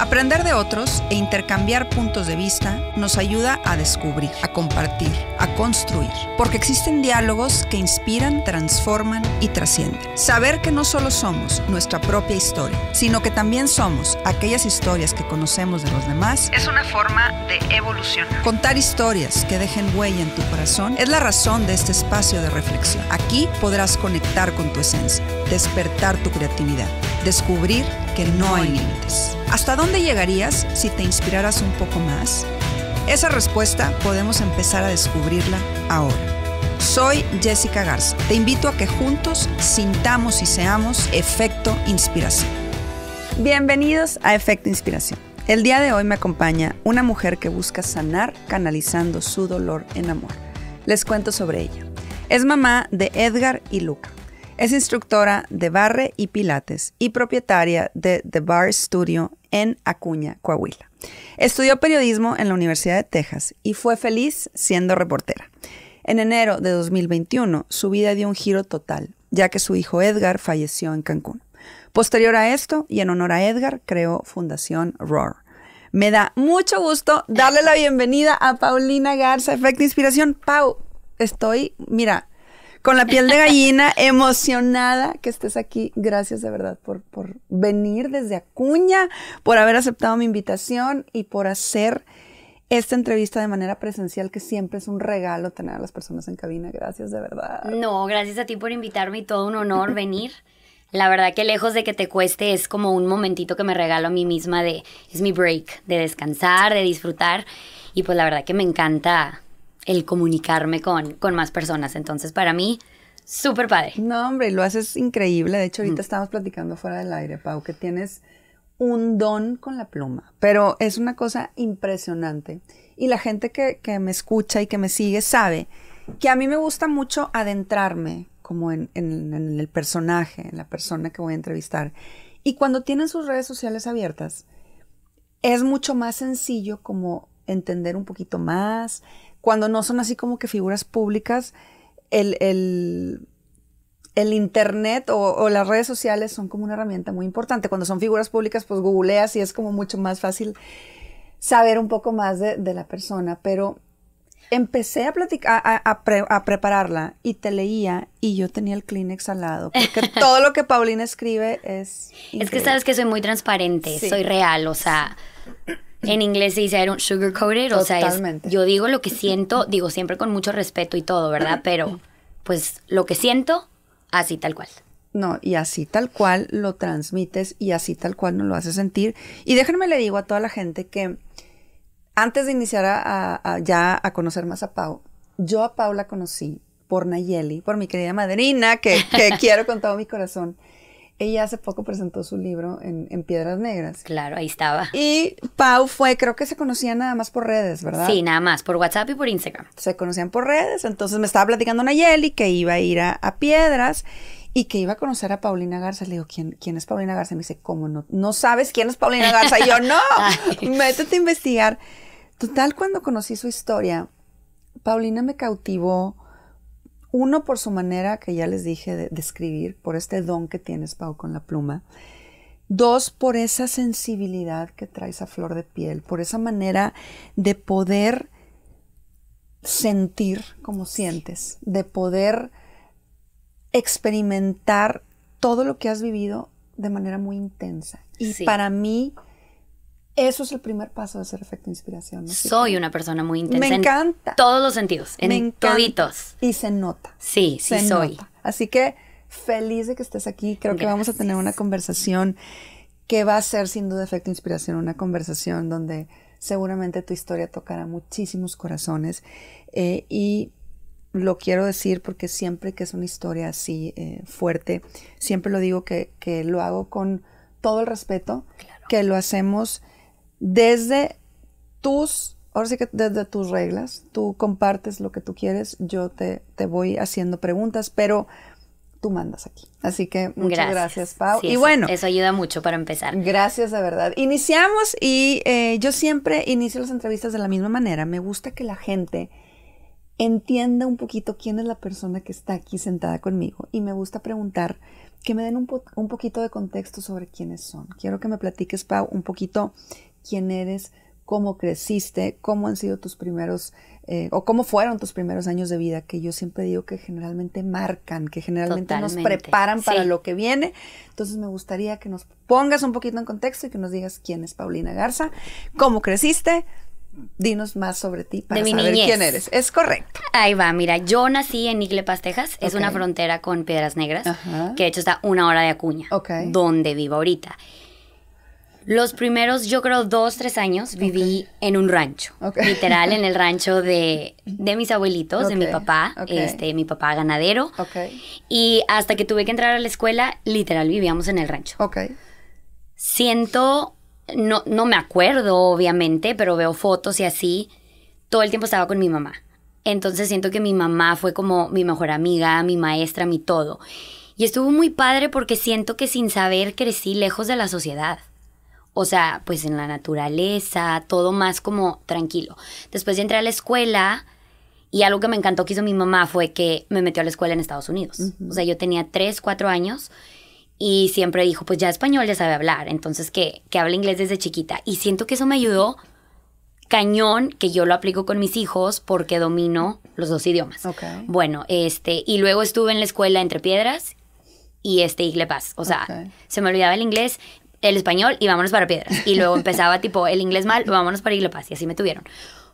Aprender de otros e intercambiar puntos de vista nos ayuda a descubrir, a compartir, a construir, porque existen diálogos que inspiran, transforman y trascienden. Saber que no solo somos nuestra propia historia, sino que también somos aquellas historias que conocemos de los demás, es una forma de evolucionar. Contar historias que dejen huella en tu corazón es la razón de este espacio de reflexión. Aquí podrás conectar con tu esencia, despertar tu creatividad, descubrir que no hay límites. ¿Hasta dónde llegarías si te inspiraras un poco más? Esa respuesta podemos empezar a descubrirla ahora. Soy Jessica Garza. Te invito a que juntos sintamos y seamos efecto inspiración. Bienvenidos a Efecto Inspiración. El día de hoy me acompaña una mujer que busca sanar canalizando su dolor en amor. Les cuento sobre ella. Es mamá de Edgar y Luca. Es instructora de barre y pilates y propietaria de The Bar Studio en Acuña, Coahuila. Estudió periodismo en la Universidad de Texas y fue feliz siendo reportera. En enero de 2021, su vida dio un giro total, ya que su hijo Edgar falleció en Cancún. Posterior a esto, y en honor a Edgar, creó Fundación Roar. Me da mucho gusto darle la bienvenida a Paulina Garza, Efecto Inspiración. Pau, estoy, mira, con la piel de gallina, emocionada que estés aquí. Gracias de verdad por, por venir desde Acuña, por haber aceptado mi invitación y por hacer esta entrevista de manera presencial, que siempre es un regalo tener a las personas en cabina. Gracias de verdad. No, gracias a ti por invitarme y todo un honor venir. La verdad que lejos de que te cueste es como un momentito que me regalo a mí misma de, es mi break, de descansar, de disfrutar. Y pues la verdad que me encanta el comunicarme con, con más personas. Entonces, para mí, súper padre. No, hombre, lo haces increíble. De hecho, ahorita mm. estamos platicando fuera del aire, Pau, que tienes un don con la pluma, pero es una cosa impresionante. Y la gente que, me escucha y que me sigue sabe que a mí me gusta mucho adentrarme como en, en, el personaje, en la persona que voy a entrevistar. Y cuando tienen sus redes sociales abiertas, es mucho más sencillo como entender un poquito más, cuando no son así como que figuras públicas, el, Internet o, las redes sociales son como una herramienta muy importante. Cuando son figuras públicas, pues googleas y es como mucho más fácil saber un poco más de, la persona, pero empecé a platicar, a, prepararla y te leía y yo tenía el Kleenex al lado, porque todo lo que Paulina escribe es... Es que sabes que soy muy transparente, soy real, o sea, en inglés se dice I don't o sea, yo digo lo que siento, digo siempre con mucho respeto y todo, ¿verdad? Pero pues lo que siento, así tal cual. No, y así tal cual lo transmites y así tal cual nos lo hace sentir. Y déjenme le digo a toda la gente que antes de iniciar ya a conocer más a Pau, yo a Pau la conocí por Nayeli, por mi querida madrina, que, que quiero con todo mi corazón ella hace poco presentó su libro en, Piedras Negras. Claro, ahí estaba. Y Pau fue, creo que se conocían nada más por redes, ¿verdad? Sí, nada más, por WhatsApp y por Instagram. Se conocían por redes, entonces me estaba platicando Nayeli que iba a ir a, Piedras y que iba a conocer a Paulina Garza. Le digo, ¿quién, es Paulina Garza? Me dice, ¿cómo no? ¿No sabes quién es Paulina Garza? Y yo, no, métete a investigar. Total, cuando conocí su historia, Paulina me cautivó uno por su manera, que ya les dije, de, describir, escribir, por este don que tienes, Pau, con la pluma. Dos, por esa sensibilidad que traes a flor de piel, por esa manera de poder sentir como sientes, de poder experimentar todo lo que has vivido de manera muy intensa. Y para mí, eso es el primer paso de ser efecto inspiración. Soy una persona muy intensa. Me encanta. En todos los sentidos, en toditos. Y se nota. Sí, sí soy. Así que feliz de que estés aquí. Creo que vamos a tener una conversación que va a ser sin duda efecto inspiración, una conversación donde seguramente tu historia tocará muchísimos corazones. Eh, y lo quiero decir porque siempre que es una historia así eh, fuerte, siempre lo digo que, lo hago con todo el respeto, que lo hacemos desde tus, ahora sí que desde tus reglas, tú compartes lo que tú quieres, yo te, voy haciendo preguntas, pero tú mandas aquí. Así que muchas gracias, Pau. y eso, bueno. Eso ayuda mucho para empezar. Gracias, de verdad. Iniciamos y eh, yo siempre inicio las entrevistas de la misma manera. Me gusta que la gente entienda un poquito quién es la persona que está aquí sentada conmigo y me gusta preguntar que me den un, un poquito de contexto sobre quiénes son. Quiero que me platiques, Pau, un poquito quién eres, cómo creciste, cómo han sido tus primeros eh, o cómo fueron tus primeros años de vida, que yo siempre digo que generalmente marcan, que generalmente nos preparan para lo que viene. Entonces me gustaría que nos pongas un poquito en contexto y que nos digas quién es Paulina Garza, cómo creciste. Dinos más sobre ti para saber quién eres. Es correcto. Ahí va, mira, yo nací en Iglepas, Texas. Es una frontera con Piedras Negras, que de hecho está una hora de Acuña, donde vivo ahorita. Los primeros, yo creo, dos, tres años viví en un rancho. Literal, en el rancho de, mis abuelitos, de mi papá, este, mi papá ganadero. Y hasta que tuve que entrar a la escuela, literal, vivíamos en el rancho. Siento, no, no me acuerdo, obviamente, pero veo fotos y así. Todo el tiempo estaba con mi mamá. Entonces siento que mi mamá fue como mi mejor amiga, mi maestra, mi todo. Y estuvo muy padre porque siento que sin saber crecí lejos de la sociedad o sea, pues en la naturaleza, todo más como tranquilo. Después de entré a la escuela y algo que me encantó que hizo mi mamá fue que me metió a la escuela en Estados Unidos. O sea, yo tenía 3, 4 años y siempre dijo, pues ya español ya sabe hablar, entonces que, que inglés desde chiquita. Y siento que eso me ayudó cañón que yo lo aplico con mis hijos porque domino los dos idiomas. Bueno, este, y luego estuve en la escuela Entre Piedras y este Igle Paz. O sea, se me olvidaba el inglés el español y vámonos para piedras. Y luego empezaba tipo el inglés mal, vámonos para pas y así me tuvieron.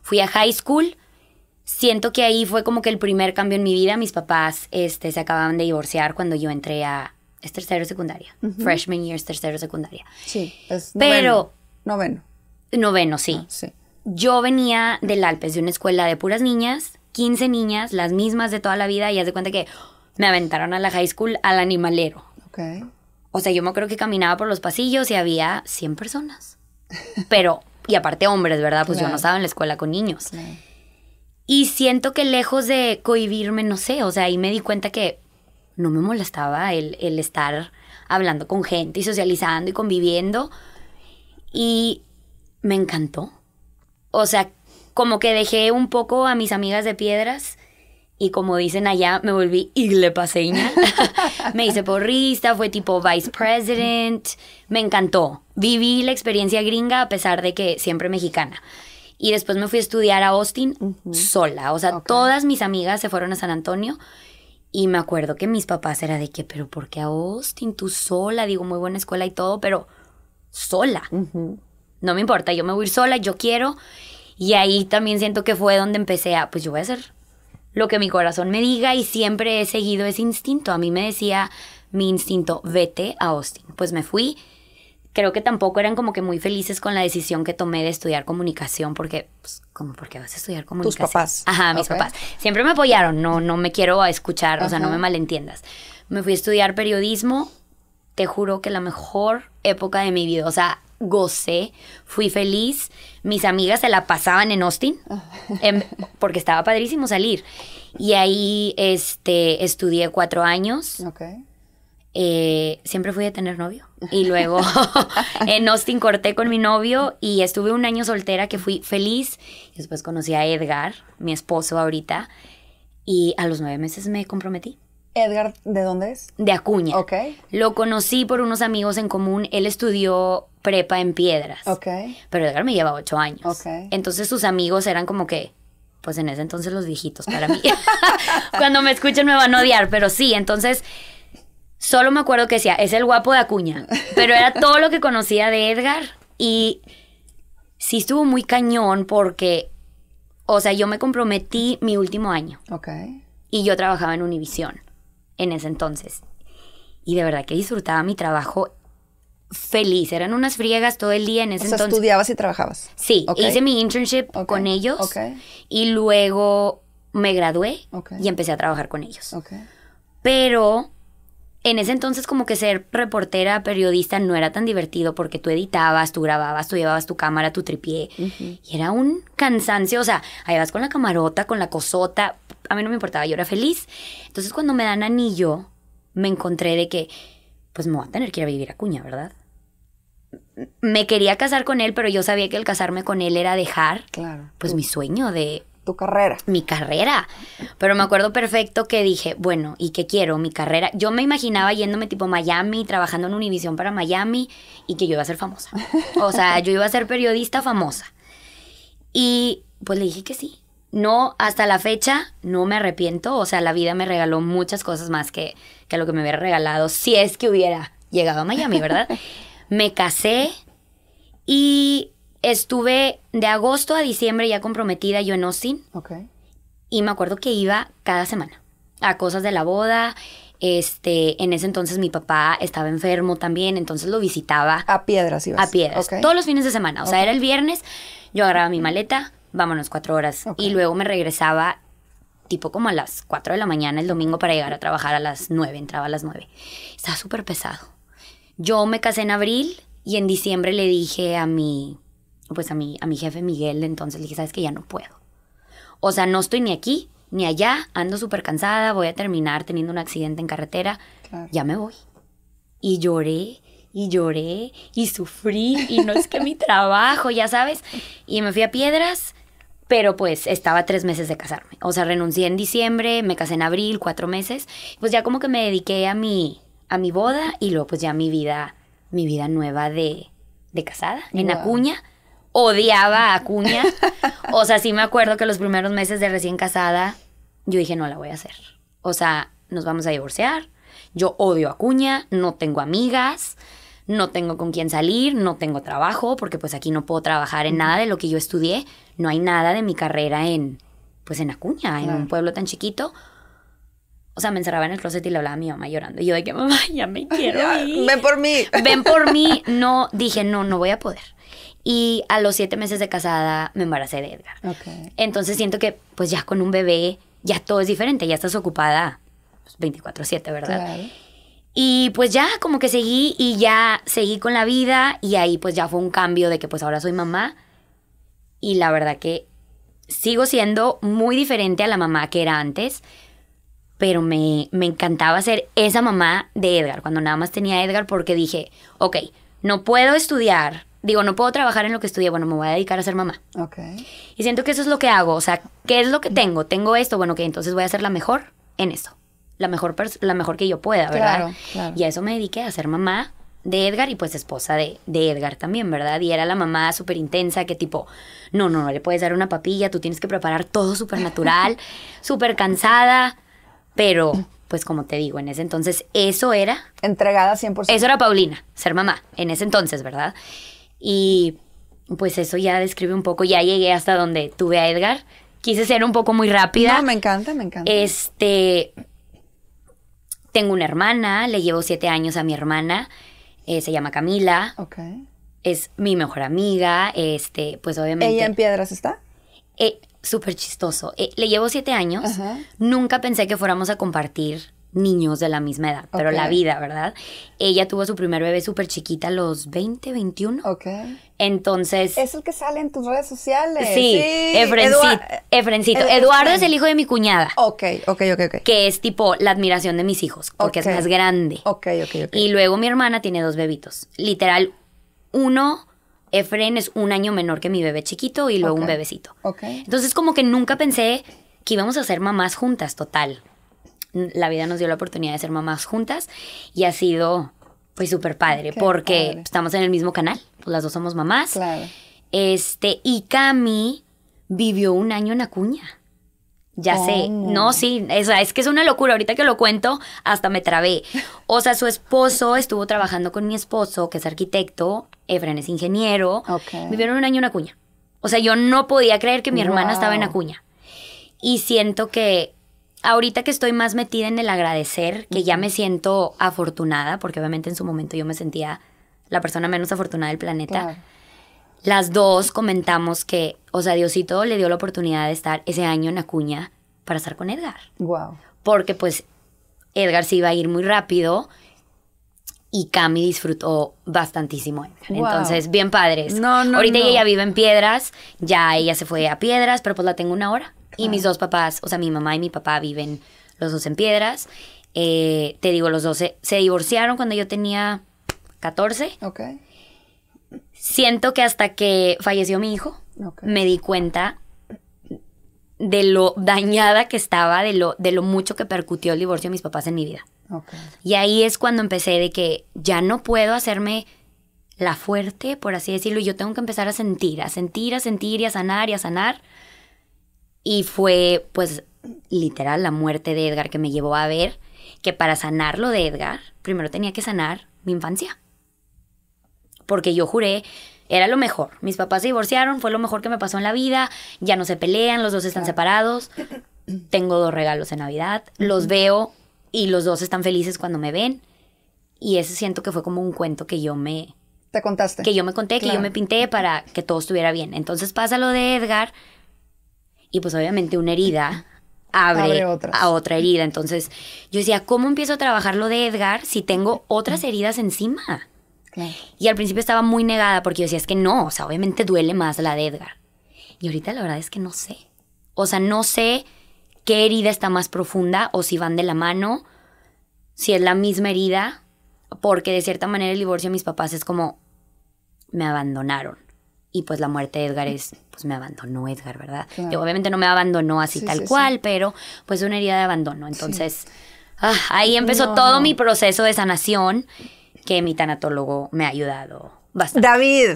Fui a high school. Siento que ahí fue como que el primer cambio en mi vida. Mis papás este, se acababan de divorciar cuando yo entré a... Es tercero secundaria. Freshman year es tercero secundaria. Sí, es noveno. Pero... Noveno. Noveno, sí. Ah, sí. Yo venía del Alpes, de una escuela de puras niñas, 15 niñas, las mismas de toda la vida, y haz de cuenta que me aventaron a la high school al animalero. Okay. O sea, yo me creo que caminaba por los pasillos y había 100 personas. Pero, y aparte hombres, ¿verdad? Pues yo no estaba en la escuela con niños. Y siento que lejos de cohibirme, no sé, o sea, ahí me di cuenta que no me molestaba el, el estar hablando con gente y socializando y conviviendo. Y me encantó. O sea, como que dejé un poco a mis amigas de piedras y como dicen allá, me volví iglepaseña. me hice porrista, fue tipo vice president. Me encantó. Viví la experiencia gringa a pesar de que siempre mexicana. Y después me fui a estudiar a Austin sola. O sea, todas mis amigas se fueron a San Antonio. Y me acuerdo que mis papás era de que, pero ¿por qué a Austin? Tú sola, digo, muy buena escuela y todo, pero sola. No me importa, yo me voy a ir sola, yo quiero. Y ahí también siento que fue donde empecé a, pues yo voy a ser lo que mi corazón me diga y siempre he seguido ese instinto. A mí me decía mi instinto, vete a Austin. Pues me fui. Creo que tampoco eran como que muy felices con la decisión que tomé de estudiar comunicación, porque, pues, como, ¿por qué vas a estudiar comunicación? Tus papás. Ajá, mis papás. Siempre me apoyaron, no, no me quiero escuchar, o sea, no me malentiendas. Me fui a estudiar periodismo, te juro que la mejor época de mi vida, o sea, gocé, fui feliz, mis amigas se la pasaban en Austin, ah. porque estaba padrísimo salir. Y ahí este, estudié cuatro años. Okay. Eh, siempre fui a tener novio. Y luego en Austin corté con mi novio y estuve un año soltera que fui feliz. después conocí a Edgar, mi esposo ahorita, y a los nueve meses me comprometí. Edgar, ¿de dónde es? De Acuña. Ok. Lo conocí por unos amigos en común. Él estudió prepa en Piedras. Ok. Pero Edgar me lleva ocho años. Entonces sus amigos eran como que, pues en ese entonces los viejitos para mí. Cuando me escuchen me van a odiar, pero sí, entonces solo me acuerdo que decía, es el guapo de Acuña. Pero era todo lo que conocía de Edgar y sí estuvo muy cañón porque, o sea, yo me comprometí mi último año. Ok. Y yo trabajaba en Univisión en ese entonces. Y de verdad que disfrutaba mi trabajo feliz, eran unas friegas todo el día en ese o sea, entonces. estudiabas y trabajabas. Sí, hice mi internship con ellos y luego me gradué y empecé a trabajar con ellos. Pero en ese entonces como que ser reportera, periodista no era tan divertido porque tú editabas, tú grababas, tú llevabas tu cámara, tu tripié y era un cansancio, o sea, ahí vas con la camarota, con la cosota, a mí no me importaba, yo era feliz. Entonces cuando me dan anillo, me encontré de que pues me voy a tener que ir a vivir a Cuña, ¿verdad? Me quería casar con él, pero yo sabía que el casarme con él era dejar, pues mi sueño de... Tu carrera. Mi carrera. Pero me acuerdo perfecto que dije, bueno, ¿y qué quiero? Mi carrera. Yo me imaginaba yéndome tipo Miami, trabajando en Univisión para Miami y que yo iba a ser famosa. O sea, yo iba a ser periodista famosa. Y pues le dije que sí no, hasta la fecha no me arrepiento. O sea, la vida me regaló muchas cosas más que, lo que me hubiera regalado si es que hubiera llegado a Miami, ¿verdad? me casé y estuve de agosto a diciembre ya comprometida yo en Austin. Ok. Y me acuerdo que iba cada semana a cosas de la boda. Este, en ese entonces mi papá estaba enfermo también, entonces lo visitaba. A piedras iba A piedras. Todos los fines de semana. O sea, era el viernes, yo agarraba mi maleta, vámonos cuatro horas. Y luego me regresaba tipo como a las cuatro de la mañana el domingo para llegar a trabajar a las nueve entraba a las nueve Estaba súper pesado. Yo me casé en abril y en diciembre le dije a mi, pues a mi, a mi jefe Miguel, entonces le dije, sabes que ya no puedo. O sea, no estoy ni aquí ni allá, ando súper cansada, voy a terminar teniendo un accidente en carretera, ya me voy. Y lloré y lloré y sufrí y no es que mi trabajo, ya sabes, y me fui a piedras pero pues estaba tres meses de casarme. O sea, renuncié en diciembre, me casé en abril, cuatro meses. Pues ya como que me dediqué a mi, a mi boda y luego pues ya mi vida, mi vida nueva de, de casada en Acuña. Odiaba a Acuña. o sea, sí me acuerdo que los primeros meses de recién casada yo dije, no la voy a hacer. O sea, nos vamos a divorciar. Yo odio a Acuña, no tengo amigas no tengo con quién salir, no tengo trabajo, porque pues aquí no puedo trabajar en nada de lo que yo estudié, no hay nada de mi carrera en, pues en Acuña, en un pueblo tan chiquito. O sea, me encerraba en el closet y le hablaba a mi mamá llorando. Y yo de que, mamá, ya me quiero ir. Ven por mí. Ven por mí. No, dije, no, no voy a poder. Y a los siete meses de casada me embaracé de Edgar. Entonces siento que, pues ya con un bebé, ya todo es diferente. Ya estás ocupada 24-7, pues, ¿verdad? Y pues ya, como que seguí y ya seguí con la vida y ahí pues ya fue un cambio de que pues ahora soy mamá y la verdad que sigo siendo muy diferente a la mamá que era antes, pero me, me encantaba ser esa mamá de Edgar, cuando nada más tenía Edgar porque dije, ok, no puedo estudiar, digo, no puedo trabajar en lo que estudié, bueno, me voy a dedicar a ser mamá. Ok. Y siento que eso es lo que hago, o sea, ¿qué es lo que tengo? Tengo esto, bueno, que entonces voy a ser la mejor en esto la mejor, la mejor que yo pueda, ¿verdad? Y a eso me dediqué, a ser mamá de Edgar y pues esposa de, de Edgar también, ¿verdad? Y era la mamá súper intensa que tipo, no, no, no le puedes dar una papilla, tú tienes que preparar todo súper natural, súper cansada, pero pues como te digo, en ese entonces eso era... Entregada 100%. Eso era Paulina, ser mamá, en ese entonces, ¿verdad? Y pues eso ya describe un poco, ya llegué hasta donde tuve a Edgar, quise ser un poco muy rápida. No, me encanta, me encanta. Este, tengo una hermana, le llevo siete años a mi hermana, eh, se llama Camila. Es mi mejor amiga, este, pues obviamente. ¿Ella en piedras está? Eh, Súper chistoso. Eh, le llevo siete años. Nunca pensé que fuéramos a compartir niños de la misma edad, pero la vida, ¿verdad? Ella tuvo su primer bebé súper chiquita a los 20, 21. Ok. Entonces... Es el que sale en tus redes sociales. Sí, Efrencito. Efrencito. Eduardo, es el hijo de mi cuñada. Ok, ok, ok, ok. Que es tipo la admiración de mis hijos, porque es más grande. Ok, ok, ok. Y luego mi hermana tiene dos bebitos. Literal, uno... Efren es un año menor que mi bebé chiquito y luego un bebecito. Ok. Entonces como que nunca pensé que íbamos a ser mamás juntas, total la vida nos dio la oportunidad de ser mamás juntas y ha sido pues súper padre porque estamos en el mismo canal, pues, las dos somos mamás. Este, y Cami vivió un año en Acuña. Ya sé, oh, no, sí, es, es que es una locura, ahorita que lo cuento, hasta me trabé. O sea, su esposo estuvo trabajando con mi esposo, que es arquitecto, Efren es ingeniero, Ok. vivieron un año en Acuña. O sea, yo no podía creer que mi hermana estaba en Acuña. Y siento que ahorita que estoy más metida en el agradecer, que ya me siento afortunada, porque obviamente en su momento yo me sentía la persona menos afortunada del planeta. Las dos comentamos que, o sea, Diosito le dio la oportunidad de estar ese año en Acuña para estar con Edgar. Wow. Porque pues Edgar se iba a ir muy rápido y Cami disfrutó bastantísimo. Entonces, bien padres. No, no, Ahorita ella vive en Piedras, ya ella se fue a Piedras, pero pues la tengo una hora. Y mis dos papás, o sea, mi mamá y mi papá viven los dos en piedras. Eh, te digo, los dos se, divorciaron cuando yo tenía 14. Ok. Siento que hasta que falleció mi hijo, me di cuenta de lo dañada que estaba, de lo, de lo mucho que percutió el divorcio de mis papás en mi vida. Okay. Y ahí es cuando empecé de que ya no puedo hacerme la fuerte, por así decirlo, y yo tengo que empezar a sentir, a sentir, a sentir y a sanar y a sanar y fue, pues, literal, la muerte de Edgar que me llevó a ver que para sanarlo de Edgar, primero tenía que sanar mi infancia. Porque yo juré, era lo mejor. Mis papás se divorciaron, fue lo mejor que me pasó en la vida, ya no se pelean, los dos están separados, tengo dos regalos en Navidad, los veo y los dos están felices cuando me ven. Y ese siento que fue como un cuento que yo me... Te contaste. Que yo me conté, que yo me pinté para que todo estuviera bien. Entonces pasa lo de Edgar y pues obviamente una herida abre, a otra herida. Entonces yo decía, ¿cómo empiezo a trabajar lo de Edgar si tengo otras heridas encima? Y al principio estaba muy negada porque yo decía, es que no, o sea, obviamente duele más la de Edgar. Y ahorita la verdad es que no sé. O sea, no sé qué herida está más profunda o si van de la mano, si es la misma herida, porque de cierta manera el divorcio de mis papás es como me abandonaron y pues la muerte de Edgar es, pues me abandonó Edgar, ¿verdad? Yo, obviamente no me abandonó así tal cual, pero pues una herida de abandono. Entonces, ah, ahí empezó todo mi proceso de sanación que mi tanatólogo me ha ayudado bastante. David,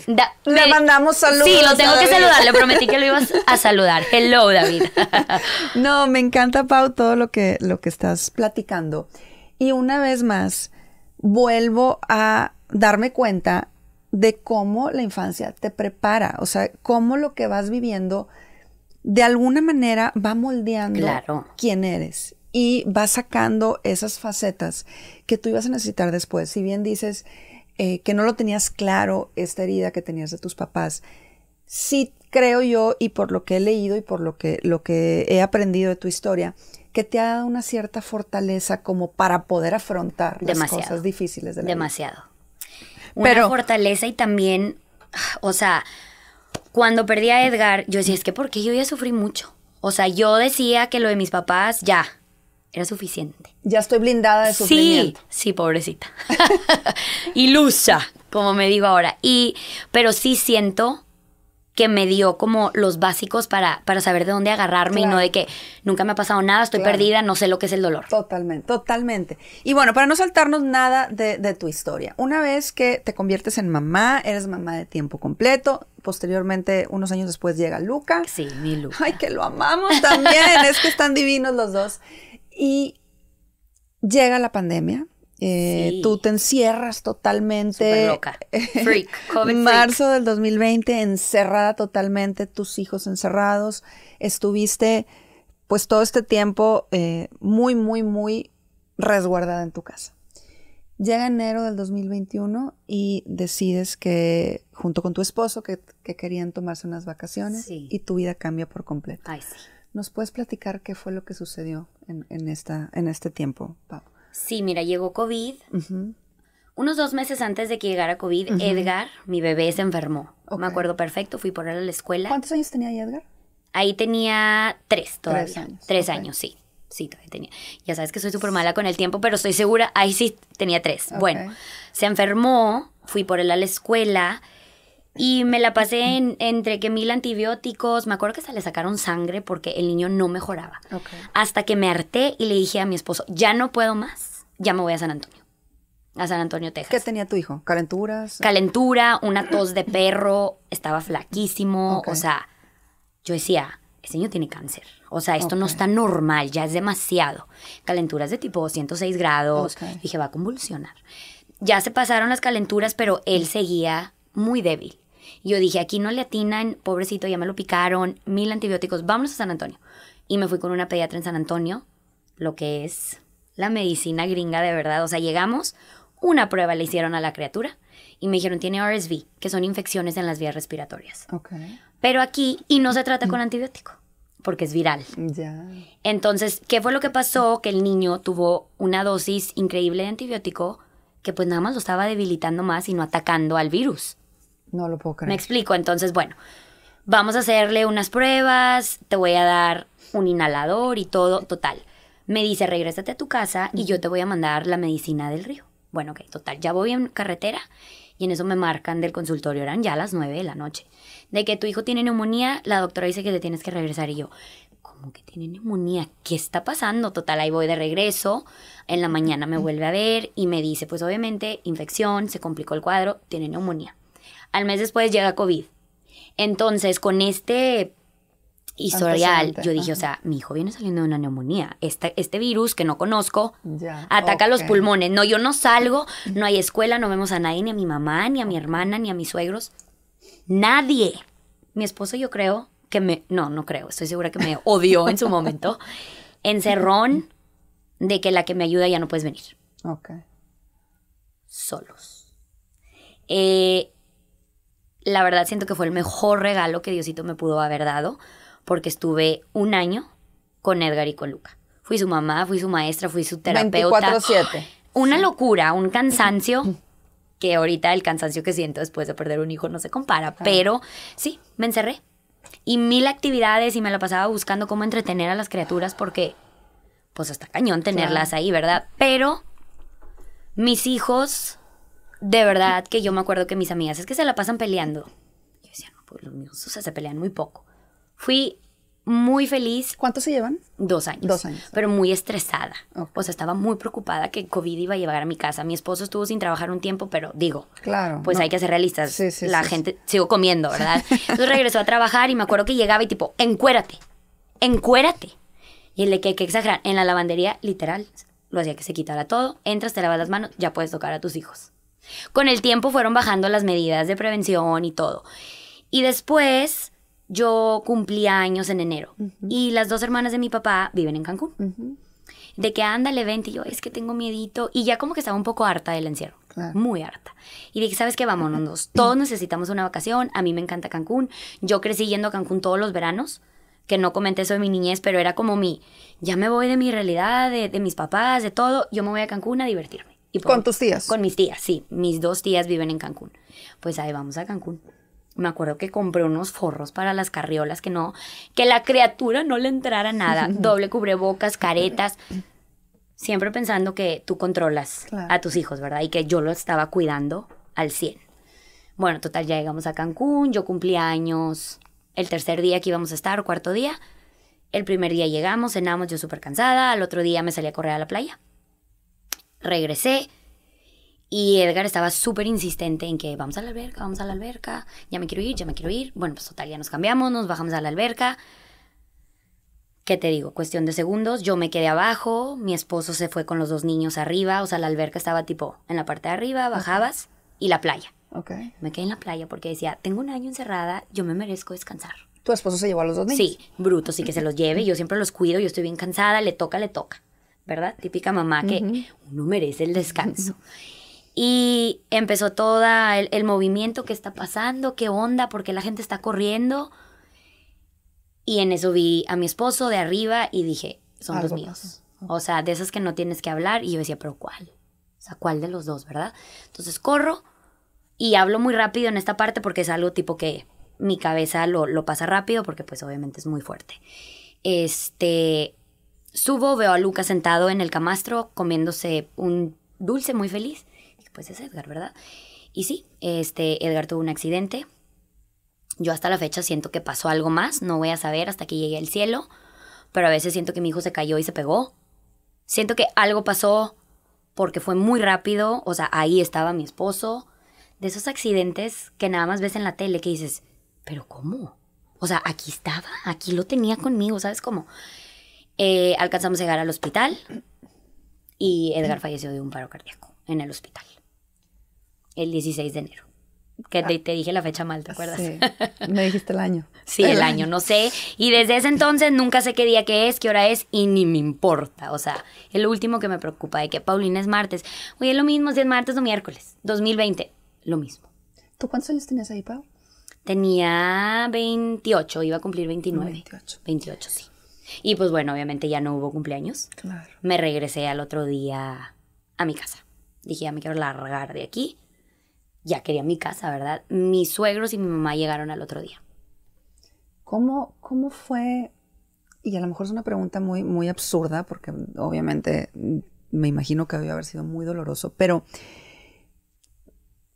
le mandamos saludos. Sí, lo tengo que saludar, le prometí que lo ibas a saludar. Hello, David. no, me encanta, Pau, todo lo que, lo que estás platicando. Y una vez más, vuelvo a darme cuenta de cómo la infancia te prepara, o sea, cómo lo que vas viviendo de alguna manera va moldeando quién eres y va sacando esas facetas que tú ibas a necesitar después. Si bien dices eh, que no lo tenías claro, esta herida que tenías de tus papás, sí creo yo y por lo que he leído y por lo que, lo que he aprendido de tu historia, que te ha dado una cierta fortaleza como para poder afrontar las cosas difíciles de la Demasiado una fortaleza y también, o sea, cuando perdí a Edgar, yo decía, es que porque yo ya sufrí mucho. O sea, yo decía que lo de mis papás ya era suficiente. Ya estoy blindada de sufrimiento. Sí, sí, pobrecita. Ilusa, como me digo ahora. Y, pero sí siento que me dio como los básicos para, para saber de dónde agarrarme y no de que nunca me ha pasado nada, estoy perdida, no sé lo que es el dolor. Totalmente, totalmente. Y bueno, para no saltarnos nada de, de tu historia, una vez que te conviertes en mamá, eres mamá de tiempo completo, posteriormente, unos años después llega Luca. Sí, mi Luca. Ay, que lo amamos también, es que están divinos los dos. Y llega la pandemia, eh, tú te encierras totalmente. Super loca. Freak. COVID Marzo del 2020, encerrada totalmente, tus hijos encerrados. Estuviste, pues, todo este tiempo eh, muy, muy, muy resguardada en tu casa. Llega enero del 2021 y decides que, junto con tu esposo, que, querían tomarse unas vacaciones y tu vida cambia por completo. ¿Nos puedes platicar qué fue lo que sucedió en, en este tiempo, Pablo? Sí, mira, llegó COVID. Unos dos meses antes de que llegara COVID, Edgar, mi bebé, se enfermó. Me acuerdo perfecto, fui por él a la escuela. ¿Cuántos años tenía ahí Edgar? Ahí tenía tres todavía. Tres años. sí. Sí, todavía tenía. Ya sabes que soy súper mala con el tiempo, pero estoy segura, ahí sí tenía tres. Bueno, se enfermó, fui por él a la escuela y me la pasé entre que mil antibióticos, me acuerdo que se le sacaron sangre porque el niño no mejoraba. Hasta que me harté y le dije a mi esposo, ya no puedo más, ya me voy a San Antonio. A San Antonio, Texas. ¿Qué tenía tu hijo? ¿Calenturas? Calentura, una tos de perro, estaba flaquísimo, o sea, yo decía, este niño tiene cáncer. O sea, esto no está normal, ya es demasiado. Calenturas de tipo 106 grados. Dije, va a convulsionar. Ya se pasaron las calenturas, pero él seguía muy débil yo dije, aquí no le atinan, pobrecito, ya me lo picaron, mil antibióticos, vámonos a San Antonio. Y me fui con una pediatra en San Antonio, lo que es la medicina gringa de verdad. O sea, llegamos, una prueba le hicieron a la criatura y me dijeron, tiene RSV, que son infecciones en las vías respiratorias. Pero aquí, y no se trata mm. con antibiótico, porque es viral. Ya. Entonces, ¿qué fue lo que pasó? Que el niño tuvo una dosis increíble de antibiótico que pues nada más lo estaba debilitando más y no atacando al virus. No lo puedo creer. Me explico. Entonces, bueno, vamos a hacerle unas pruebas, te voy a dar un inhalador y todo, total. Me dice, regrésate a tu casa y yo te voy a mandar la medicina del río. Bueno, ok, total, ya voy en carretera y en eso me marcan del consultorio, eran ya las 9 de la noche. De que tu hijo tiene neumonía, la doctora dice que te tienes que regresar y yo, ¿cómo que tiene neumonía? ¿Qué está pasando? Total, ahí voy de regreso, en la mañana me vuelve a ver y me dice, pues obviamente, infección, se complicó el cuadro, tiene neumonía. Al mes después llega COVID. Entonces, con este historial, yo dije, o sea, mi hijo viene saliendo de una neumonía. Este, este virus que no conozco ataca los pulmones. No, yo no salgo, no hay escuela, no vemos a nadie, ni a mi mamá, ni a mi hermana, ni a mis suegros. Nadie. Mi esposo, yo creo que me. No, no creo, estoy segura que me odió en su momento. Encerrón de que la que me ayuda ya no puedes venir. Ok. Solos. Eh, la verdad siento que fue el mejor regalo que Diosito me pudo haber dado, porque estuve un año con Edgar y con Luca. Fui su mamá, fui su maestra, fui su terapeuta. Una locura, un cansancio que ahorita el cansancio que siento después de perder un hijo no se compara, pero sí, me encerré. Y mil actividades y me lo pasaba buscando cómo entretener a las criaturas porque pues hasta cañón tenerlas ahí, ¿verdad? Pero mis hijos de verdad que yo me acuerdo que mis amigas es que se la pasan peleando. Yo decía, no, pues los míos, o sea, se pelean muy poco. Fui muy feliz. ¿Cuánto se llevan? Dos años. Dos años. Pero muy estresada. O sea, estaba muy preocupada que COVID iba a llegar a mi casa. Mi esposo estuvo sin trabajar un tiempo, pero digo, claro, pues hay que ser realistas. Sí, sí, La gente, sigo comiendo, ¿verdad? Entonces regresó a trabajar y me acuerdo que llegaba y tipo, encuérate, encuérate. Y el de que hay que exagerar, en la lavandería, literal, lo hacía que se quitara todo, entras, te lavas las manos, ya puedes tocar a tus hijos. Con el tiempo fueron bajando las medidas de prevención y todo. Y después yo cumplí años en enero y las dos hermanas de mi papá viven en Cancún. De que el vente, y yo es que tengo miedito. Y ya como que estaba un poco harta del encierro, muy harta. Y dije, ¿sabes qué? Vámonos, todos necesitamos una vacación. A mí me encanta Cancún. Yo crecí yendo a Cancún todos los veranos que no comenté eso de mi niñez, pero era como mi, ya me voy de mi realidad, de, de, mis papás, de todo, yo me voy a Cancún a divertirme. ¿Con tus tías? Con mis tías, sí. Mis dos tías viven en Cancún. Pues ahí vamos a Cancún. Me acuerdo que compré unos forros para las carriolas que no, que la criatura no le entrara nada. Doble cubrebocas, caretas. Siempre pensando que tú controlas a tus hijos, ¿verdad? Y que yo lo estaba cuidando al 100. Bueno, total, ya llegamos a Cancún. Yo cumplí años el tercer día que íbamos a estar, cuarto día. El primer día llegamos, cenamos, yo súper cansada. Al otro día me salí a correr a la playa regresé y Edgar estaba súper insistente en que vamos a la alberca, vamos a la alberca, ya me quiero ir, ya me quiero ir. Bueno, pues total, ya nos cambiamos, nos bajamos a la alberca. ¿Qué te digo? Cuestión de segundos, yo me quedé abajo, mi esposo se fue con los dos niños arriba, o sea, la alberca estaba tipo en la parte de arriba, bajabas y la playa. Ok. Me quedé en la playa porque decía, tengo un año encerrada, yo me merezco descansar. ¿Tu esposo se llevó a los dos niños? Sí, bruto, sí que se los lleve, yo siempre los cuido, yo estoy bien cansada, le toca, le toca. ¿verdad? Típica mamá que uno merece el descanso. Y empezó todo el, movimiento que está pasando, qué onda, porque la gente está corriendo. Y en eso vi a mi esposo de arriba y dije, son los míos. O sea, de esas que no tienes que hablar. Y yo decía, pero ¿cuál? O sea, ¿cuál de los dos, verdad? Entonces corro y hablo muy rápido en esta parte porque es algo tipo que mi cabeza lo, lo pasa rápido porque pues obviamente es muy fuerte. Este, Subo, veo a Luca sentado en el camastro comiéndose un dulce muy feliz. Pues es Edgar, ¿verdad? Y sí, este, Edgar tuvo un accidente. Yo hasta la fecha siento que pasó algo más, no voy a saber hasta que llegue al cielo, pero a veces siento que mi hijo se cayó y se pegó. Siento que algo pasó porque fue muy rápido, o sea, ahí estaba mi esposo. De esos accidentes que nada más ves en la tele que dices, pero ¿cómo? O sea, aquí estaba, aquí lo tenía conmigo, ¿sabes cómo? Eh, alcanzamos a llegar al hospital y Edgar falleció de un paro cardíaco en el hospital el 16 de enero. Que ah. te, dije la fecha mal, ¿te acuerdas? Sí. Me dijiste el año. sí, el, año, no sé. Y desde ese entonces nunca sé qué día que es, qué hora es y ni me importa. O sea, el último que me preocupa de que Paulina es martes. Oye, lo mismo si es martes o miércoles. 2020, lo mismo. ¿Tú cuántos años tenías ahí, Pau? Tenía 28, iba a cumplir 29. 28. 28, sí. Y pues bueno, obviamente ya no hubo cumpleaños. Me regresé al otro día a mi casa. Dije, ya me quiero largar de aquí. Ya quería mi casa, ¿verdad? Mis suegros y mi mamá llegaron al otro día. ¿Cómo, cómo fue? Y a lo mejor es una pregunta muy, muy absurda, porque mm, obviamente mm, me imagino que debió haber sido muy doloroso, pero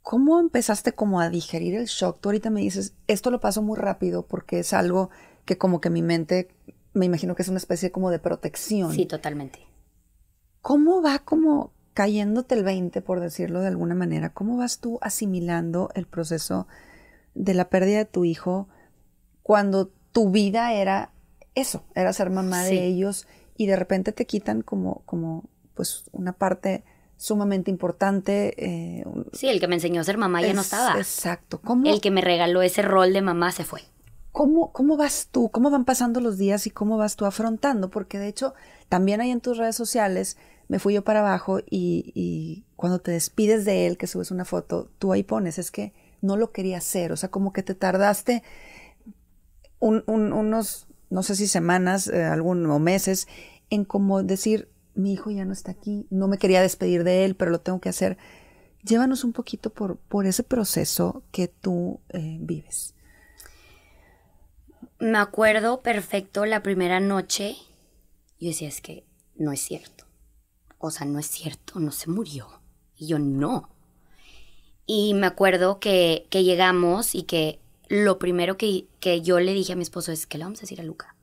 ¿cómo empezaste como a digerir el shock? Tú ahorita me dices, esto lo paso muy rápido porque es algo que como que mi mente me imagino que es una especie como de protección. Sí, totalmente. ¿Cómo va como cayéndote el 20, por decirlo de alguna manera? ¿Cómo vas tú asimilando el proceso de la pérdida de tu hijo cuando tu vida era eso, era ser mamá de ellos y de repente te quitan como, como pues una parte sumamente importante. Eh, sí, el que me enseñó a ser mamá ya no estaba. Exacto. El que me regaló ese rol de mamá se fue. ¿Cómo, ¿Cómo vas tú? ¿Cómo van pasando los días y cómo vas tú afrontando? Porque de hecho, también hay en tus redes sociales me fui yo para abajo y, cuando te despides de él, que subes una foto, tú ahí pones, es que no lo quería hacer, o sea, como que te tardaste unos, no sé si semanas eh, algún, o meses, en como decir, mi hijo ya no está aquí, no me quería despedir de él, pero lo tengo que hacer. Llévanos un poquito por, por ese proceso que tú eh, vives me acuerdo perfecto la primera noche. Yo decía, es que no es cierto. O sea, no es cierto, no se murió. Y yo no. Y me acuerdo que, llegamos y que lo primero que, yo le dije a mi esposo es que le vamos a decir a Luca.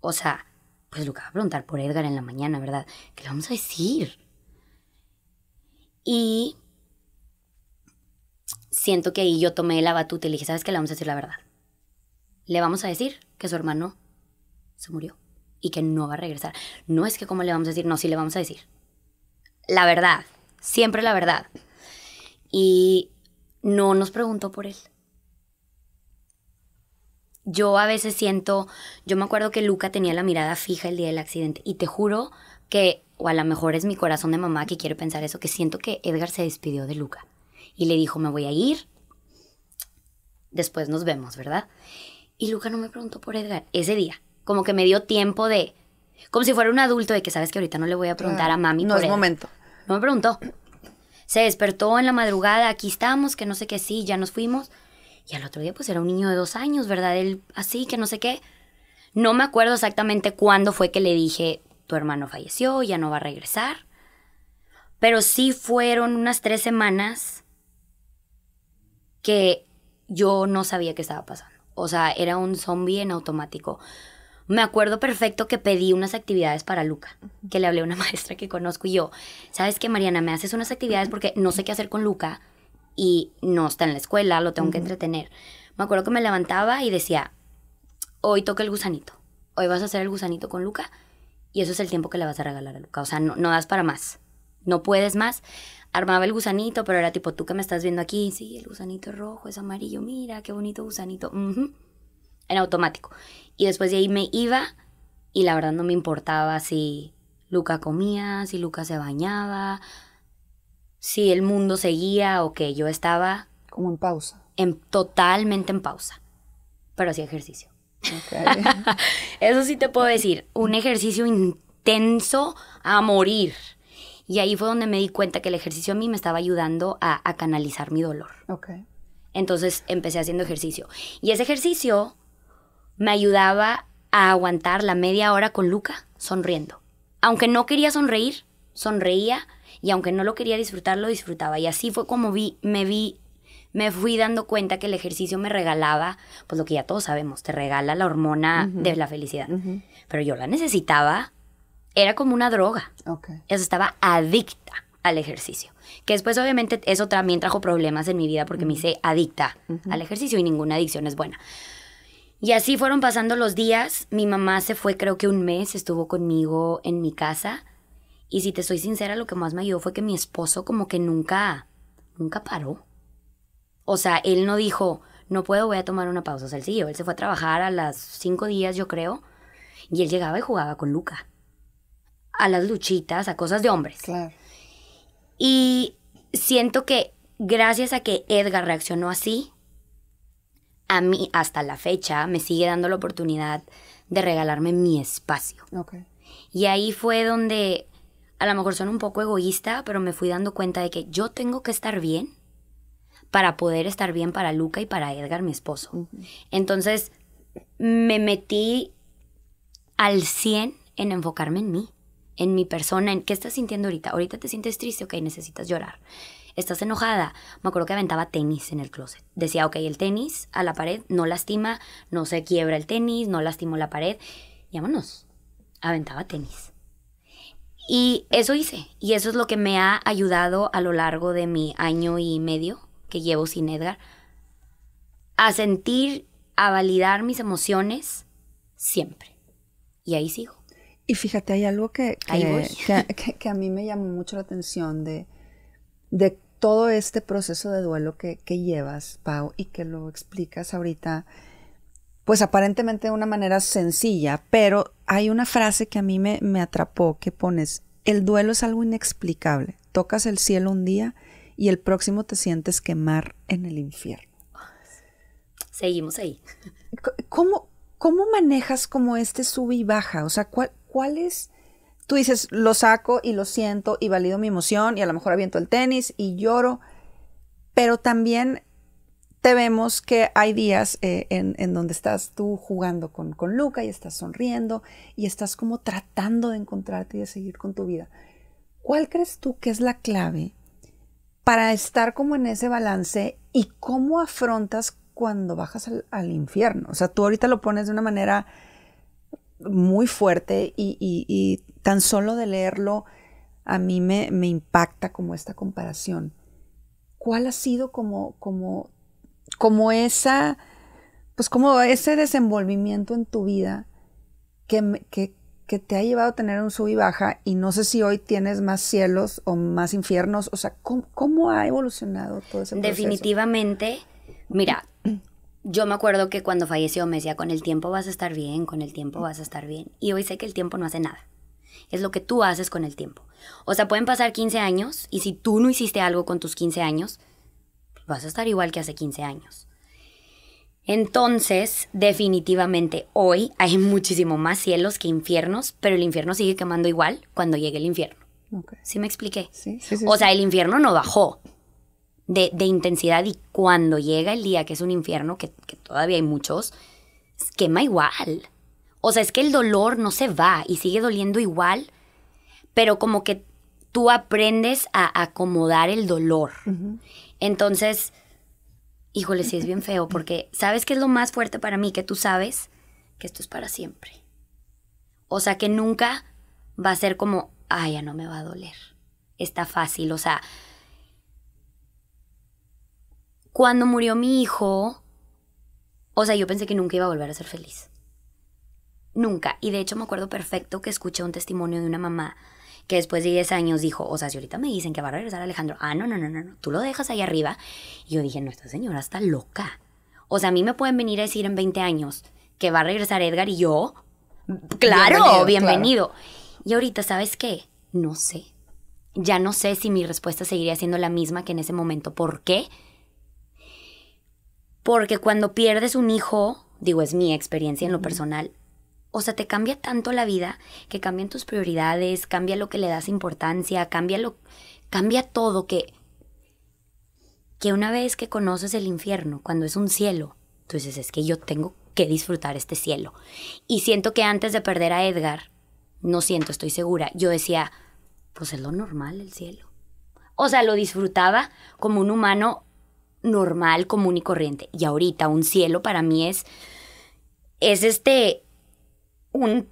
O sea, pues Luca va a preguntar por Edgar en la mañana, ¿verdad? ¿Qué le vamos a decir? Y siento que ahí yo tomé la batuta y le dije, ¿sabes qué? Le vamos a decir la verdad le vamos a decir que su hermano se murió y que no va a regresar. No es que cómo le vamos a decir, no, sí le vamos a decir. La verdad, siempre la verdad. Y no nos preguntó por él. Yo a veces siento, yo me acuerdo que Luca tenía la mirada fija el día del accidente y te juro que, o a lo mejor es mi corazón de mamá que quiere pensar eso, que siento que Edgar se despidió de Luca y le dijo, me voy a ir, después nos vemos, ¿verdad? Y Luca no me preguntó por Edgar ese día. Como que me dio tiempo de. Como si fuera un adulto de que sabes que ahorita no le voy a preguntar a mami. No es momento. No me preguntó. Se despertó en la madrugada, aquí estamos, que no sé qué, sí, ya nos fuimos. Y al otro día, pues era un niño de dos años, ¿verdad? Él así, que no sé qué. No me acuerdo exactamente cuándo fue que le dije, tu hermano falleció, ya no va a regresar. Pero sí fueron unas tres semanas que yo no sabía qué estaba pasando. O sea, era un zombie en automático. Me acuerdo perfecto que pedí unas actividades para Luca, que le hablé a una maestra que conozco y yo, ¿sabes que Mariana? Me haces unas actividades porque no sé qué hacer con Luca y no está en la escuela, lo tengo que entretener. Me acuerdo que me levantaba y decía, hoy toca el gusanito, hoy vas a hacer el gusanito con Luca y eso es el tiempo que le vas a regalar a Luca. O sea, no das para más, no puedes más armaba el gusanito, pero era tipo, tú que me estás viendo aquí, sí, el gusanito rojo, es amarillo, mira, qué bonito gusanito, en automático. Y después de ahí me iba y la verdad no me importaba si Luca comía, si Luca se bañaba, si el mundo seguía o que yo estaba... Como en pausa. En, totalmente en pausa, pero hacía ejercicio. Eso sí te puedo decir, un ejercicio intenso a morir. Y ahí fue donde me di cuenta que el ejercicio a mí me estaba ayudando a, canalizar mi dolor. Entonces empecé haciendo ejercicio. Y ese ejercicio me ayudaba a aguantar la media hora con Luca sonriendo. Aunque no quería sonreír, sonreía y aunque no lo quería disfrutar, lo disfrutaba. Y así fue como vi, me vi, me fui dando cuenta que el ejercicio me regalaba, pues lo que ya todos sabemos, te regala la hormona de la felicidad. Pero yo la necesitaba era como una droga. Okay. Eso estaba adicta al ejercicio. Que después obviamente eso también trajo problemas en mi vida porque me hice adicta al ejercicio y ninguna adicción es buena. Y así fueron pasando los días. Mi mamá se fue creo que un mes, estuvo conmigo en mi casa. Y si te soy sincera, lo que más me ayudó fue que mi esposo como que nunca, nunca paró. O sea, él no dijo, no puedo, voy a tomar una pausa. O sea, él siguió, él se fue a trabajar a las cinco días, yo creo. Y él llegaba y jugaba con Luca a las luchitas, a cosas de hombres. Claro. Y siento que gracias a que Edgar reaccionó así, a mí hasta la fecha me sigue dando la oportunidad de regalarme mi espacio. Okay. Y ahí fue donde a lo mejor son un poco egoísta, pero me fui dando cuenta de que yo tengo que estar bien para poder estar bien para Luca y para Edgar, mi esposo. Entonces me metí al 100 en enfocarme en mí en mi persona, en qué estás sintiendo ahorita. Ahorita te sientes triste, ok, necesitas llorar. Estás enojada. Me acuerdo que aventaba tenis en el closet. Decía, ok, el tenis a la pared no lastima, no se quiebra el tenis, no lastimo la pared. Y vámonos. Aventaba tenis. Y eso hice. Y eso es lo que me ha ayudado a lo largo de mi año y medio que llevo sin Edgar. A sentir, a validar mis emociones siempre. Y ahí sigo. Y fíjate, hay algo que, que, a mí me llamó mucho la atención de, de todo este proceso de duelo que, llevas, Pau, y que lo explicas ahorita, pues aparentemente de una manera sencilla, pero hay una frase que a mí me, me atrapó que pones, el duelo es algo inexplicable, tocas el cielo un día y el próximo te sientes quemar en el infierno. Seguimos ahí. ¿Cómo, cómo manejas como este sub y baja? O sea, ¿cuál, es? Tú dices, lo saco y lo siento y valido mi emoción y a lo mejor aviento el tenis y lloro, pero también te vemos que hay días eh, en, donde estás tú jugando con, Luca y estás sonriendo y estás como tratando de encontrarte y de seguir con tu vida. ¿Cuál crees tú que es la clave para estar como en ese balance y cómo afrontas cuando bajas al, al infierno? O sea, tú ahorita lo pones de una manera muy fuerte y, tan solo de leerlo a mí me, impacta como esta comparación. ¿Cuál ha sido como, como, como esa, pues como ese desenvolvimiento en tu vida que, que, que te ha llevado a tener un sub y baja y no sé si hoy tienes más cielos o más infiernos? O sea, ¿cómo, cómo ha evolucionado todo ese proceso? Definitivamente, mira, yo me acuerdo que cuando falleció me decía, con el tiempo vas a estar bien, con el tiempo vas a estar bien. Y hoy sé que el tiempo no hace nada. Es lo que tú haces con el tiempo. O sea, pueden pasar 15 años y si tú no hiciste algo con tus 15 años, vas a estar igual que hace 15 años. Entonces, definitivamente hoy hay muchísimo más cielos que infiernos, pero el infierno sigue quemando igual cuando llegue el infierno. ¿Sí me expliqué? sí O sea, el infierno no bajó de, intensidad y cuando llega el día que es un infierno, que, todavía hay muchos, quema igual. O sea, es que el dolor no se va y sigue doliendo igual, pero como que tú aprendes a acomodar el dolor. Entonces, híjole, sí es bien feo, porque ¿sabes qué es lo más fuerte para mí? Que tú sabes que esto es para siempre. O sea, que nunca va a ser como, ay, ya no me va a doler. Está fácil, o sea, cuando murió mi hijo, o sea, yo pensé que nunca iba a volver a ser feliz. Nunca. Y de hecho me acuerdo perfecto que escuché un testimonio de una mamá que después de 10 años dijo, o sea, si ahorita me dicen que va a regresar Alejandro, ah, no, no, no, no, tú lo dejas ahí arriba. Y yo dije, no, esta señora está loca. O sea, a mí me pueden venir a decir en 20 años que va a regresar Edgar y yo, claro, bienvenido. Y ahorita, ¿sabes qué? No sé. Ya no sé si mi respuesta seguiría siendo la misma que en ese momento. ¿Por qué? Porque cuando pierdes un hijo, digo, es mi experiencia en lo personal, o sea, te cambia tanto la vida que cambian tus prioridades, cambia lo que le das importancia, cambia lo cambia todo que que una vez que conoces el infierno, cuando es un cielo, tú dices, es que yo tengo que disfrutar este cielo. Y siento que antes de perder a Edgar, no siento, estoy segura, yo decía, pues es lo normal el cielo. O sea, lo disfrutaba como un humano normal, común y corriente. Y ahorita un cielo para mí es, es este, un,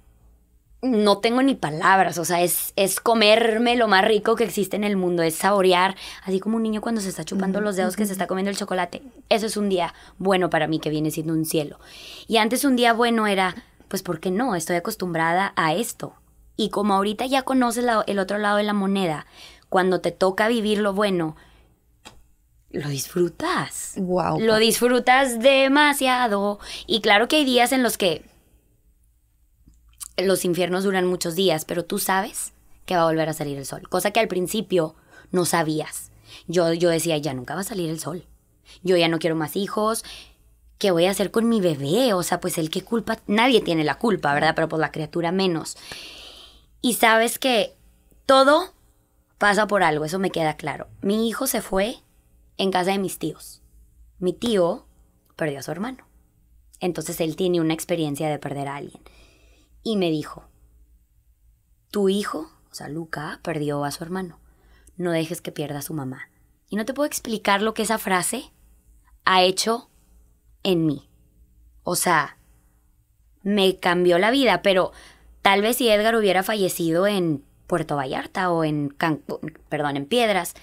no tengo ni palabras, o sea, es, es comerme lo más rico que existe en el mundo, es saborear, así como un niño cuando se está chupando los dedos que se está comiendo el chocolate. Eso es un día bueno para mí que viene siendo un cielo. Y antes un día bueno era, pues, ¿por qué no? Estoy acostumbrada a esto. Y como ahorita ya conoces el otro lado de la moneda, cuando te toca vivir lo bueno, lo disfrutas. Wow. Lo disfrutas demasiado. Y claro que hay días en los que los infiernos duran muchos días, pero tú sabes que va a volver a salir el sol. Cosa que al principio no sabías. Yo, yo decía, ya nunca va a salir el sol. Yo ya no quiero más hijos. ¿Qué voy a hacer con mi bebé? O sea, pues el que culpa, nadie tiene la culpa, ¿verdad? Pero pues la criatura menos. Y sabes que todo pasa por algo, eso me queda claro. Mi hijo se fue en casa de mis tíos. Mi tío perdió a su hermano. Entonces él tiene una experiencia de perder a alguien. Y me dijo, tu hijo, o sea, Luca, perdió a su hermano. No dejes que pierda a su mamá. Y no te puedo explicar lo que esa frase ha hecho en mí. O sea, me cambió la vida, pero tal vez si Edgar hubiera fallecido en Puerto Vallarta o en, perdón, en Piedras,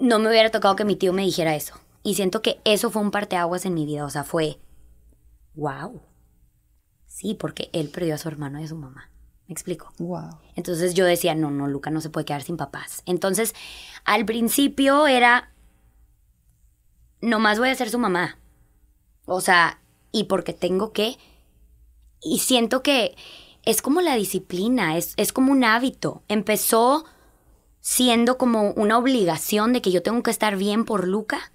no me hubiera tocado que mi tío me dijera eso. Y siento que eso fue un parteaguas en mi vida. O sea, fue. ¡Wow! Sí, porque él perdió a su hermano y a su mamá. ¿Me explico? ¡Wow! Entonces yo decía, no, no, Luca no se puede quedar sin papás. Entonces, al principio era. Nomás voy a ser su mamá. O sea, y porque tengo que. Y siento que es como la disciplina, es, es como un hábito. Empezó siendo como una obligación de que yo tengo que estar bien por Luca.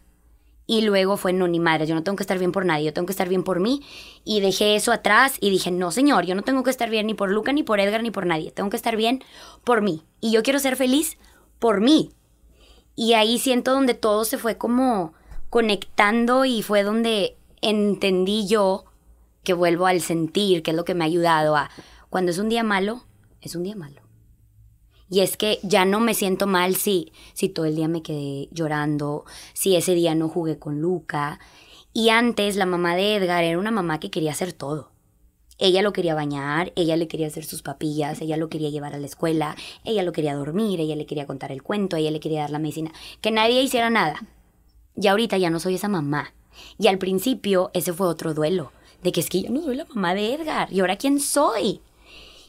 Y luego fue, no, ni madre, yo no tengo que estar bien por nadie, yo tengo que estar bien por mí. Y dejé eso atrás y dije, no, señor, yo no tengo que estar bien ni por Luca, ni por Edgar, ni por nadie. Tengo que estar bien por mí. Y yo quiero ser feliz por mí. Y ahí siento donde todo se fue como conectando y fue donde entendí yo que vuelvo al sentir, que es lo que me ha ayudado a, cuando es un día malo, es un día malo. Y es que ya no me siento mal si, si todo el día me quedé llorando, si ese día no jugué con Luca. Y antes la mamá de Edgar era una mamá que quería hacer todo. Ella lo quería bañar, ella le quería hacer sus papillas, ella lo quería llevar a la escuela, ella lo quería dormir, ella le quería contar el cuento, ella le quería dar la medicina, que nadie hiciera nada. Y ahorita ya no soy esa mamá. Y al principio ese fue otro duelo, de que es que yo no soy la mamá de Edgar, y ahora quién soy.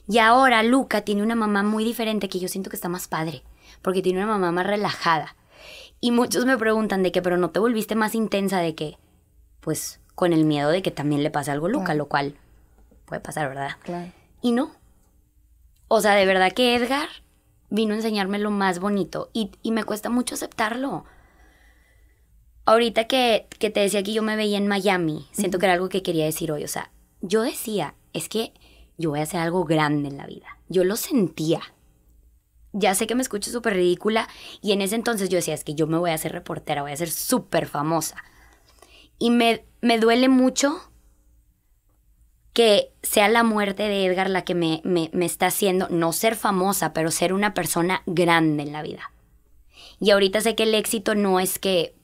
Y ahora Luca tiene una mamá muy diferente que yo siento que está más padre, porque tiene una mamá más relajada. Y muchos me preguntan de que, pero no te volviste más intensa de que, pues con el miedo de que también le pase algo a Luca, lo cual puede pasar, ¿verdad? Claro. Y no. O sea, de verdad que Edgar vino a enseñarme lo más bonito y, me cuesta mucho aceptarlo. Ahorita que, te decía que yo me veía en Miami, siento que era algo que quería decir hoy. O sea, yo decía, es que yo voy a hacer algo grande en la vida. Yo lo sentía. Ya sé que me escucho súper ridícula y en ese entonces yo decía, es que yo me voy a hacer reportera, voy a ser súper famosa. Y me, duele mucho que sea la muerte de Edgar la que me, está haciendo no ser famosa, pero ser una persona grande en la vida. Y ahorita sé que el éxito no es que,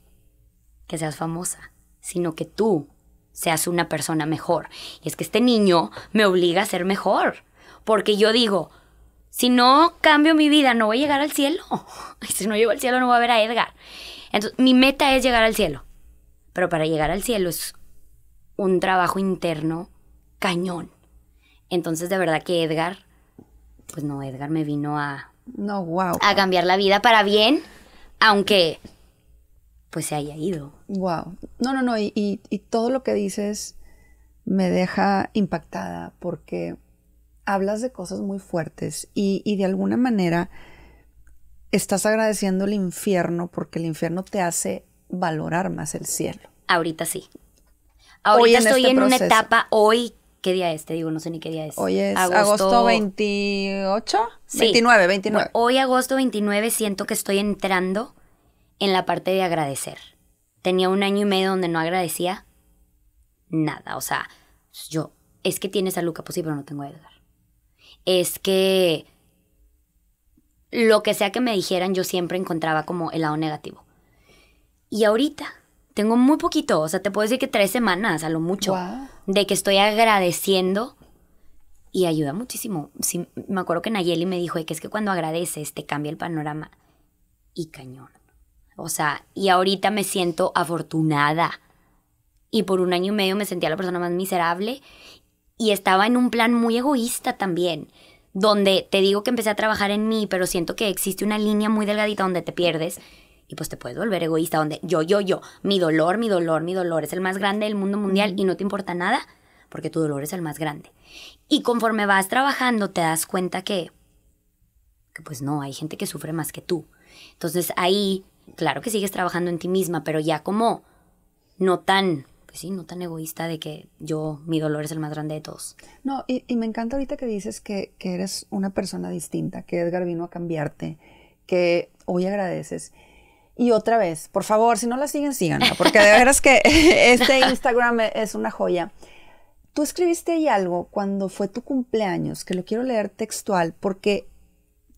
que seas famosa, sino que tú seas una persona mejor. Y es que este niño me obliga a ser mejor. Porque yo digo, si no cambio mi vida, no voy a llegar al cielo. Si no llego al cielo, no voy a ver a Edgar. Entonces, mi meta es llegar al cielo. Pero para llegar al cielo es un trabajo interno cañón. Entonces, de verdad que Edgar, pues no, Edgar me vino a. No, wow. A cambiar la vida para bien, aunque pues se haya ido. Wow. No, no, no. Y, todo lo que dices me deja impactada porque hablas de cosas muy fuertes y, de alguna manera estás agradeciendo el infierno porque el infierno te hace valorar más el cielo. Ahorita sí. Ahorita estoy este en una etapa hoy. ¿Qué día es? Te digo, no sé ni qué día es. Hoy es agosto, agosto 28, sí. 29, 29. Hoy agosto 29 siento que estoy entrando en la parte de agradecer. Tenía un año y medio donde no agradecía nada. O sea, yo, es que tienes a Luca, pues pero no tengo a Edgar. Es que lo que sea que me dijeran, yo siempre encontraba como el lado negativo. Y ahorita tengo muy poquito, o sea, te puedo decir que tres semanas, a lo mucho, de que estoy agradeciendo y ayuda muchísimo. Si me acuerdo que Nayeli me dijo que es que cuando agradeces te cambia el panorama y cañón. O sea, y ahorita me siento afortunada. Y por un año y medio me sentía la persona más miserable y estaba en un plan muy egoísta también, donde te digo que empecé a trabajar en mí, pero siento que existe una línea muy delgadita donde te pierdes y pues te puedes volver egoísta, donde yo, yo, yo, mi dolor, mi dolor, mi dolor es el más grande del mundo mundial y no te importa nada porque tu dolor es el más grande. Y conforme vas trabajando te das cuenta que, que pues no, hay gente que sufre más que tú. Entonces ahí claro que sigues trabajando en ti misma, pero ya como no tan, pues sí, no tan egoísta de que yo, mi dolor es el más grande de todos. No, y, me encanta ahorita que dices que, que, eres una persona distinta, que Edgar vino a cambiarte, que hoy agradeces. Y otra vez, por favor, si no la siguen, síganla, porque de veras que este Instagram es una joya. Tú escribiste ahí algo cuando fue tu cumpleaños, que lo quiero leer textual, porque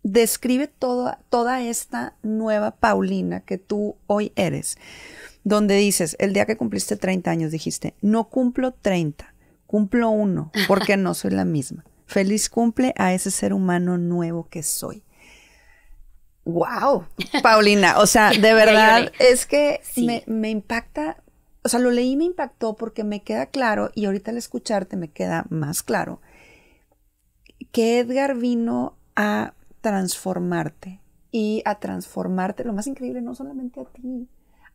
describe toda, toda esta nueva Paulina que tú hoy eres, donde dices, el día que cumpliste 30 años dijiste, no cumplo 30, cumplo uno, porque no soy la misma. Feliz cumple a ese ser humano nuevo que soy. ¡Wow! Paulina, o sea, de verdad es que me, me impacta, o sea, lo leí y me impactó porque me queda claro, y ahorita al escucharte me queda más claro, que Edgar vino a transformarte y a transformarte, lo más increíble, no solamente a ti,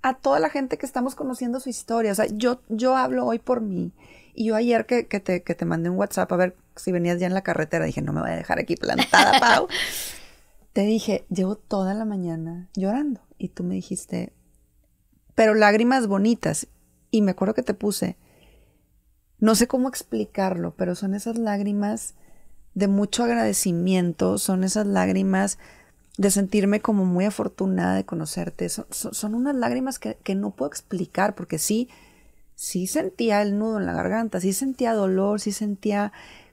a toda la gente que estamos conociendo su historia. O sea, yo, yo hablo hoy por mí. Y yo ayer que, te, que te mandé un WhatsApp a ver si venías ya en la carretera, dije, no me voy a dejar aquí plantada, Pau. te dije, llevo toda la mañana llorando. Y tú me dijiste, pero lágrimas bonitas. Y me acuerdo que te puse, no sé cómo explicarlo, pero son esas lágrimas de mucho agradecimiento, son esas lágrimas de sentirme como muy afortunada de conocerte. Son, unas lágrimas que, no puedo explicar porque sí, sí sentía el nudo en la garganta, sí sentía dolor, sí sentía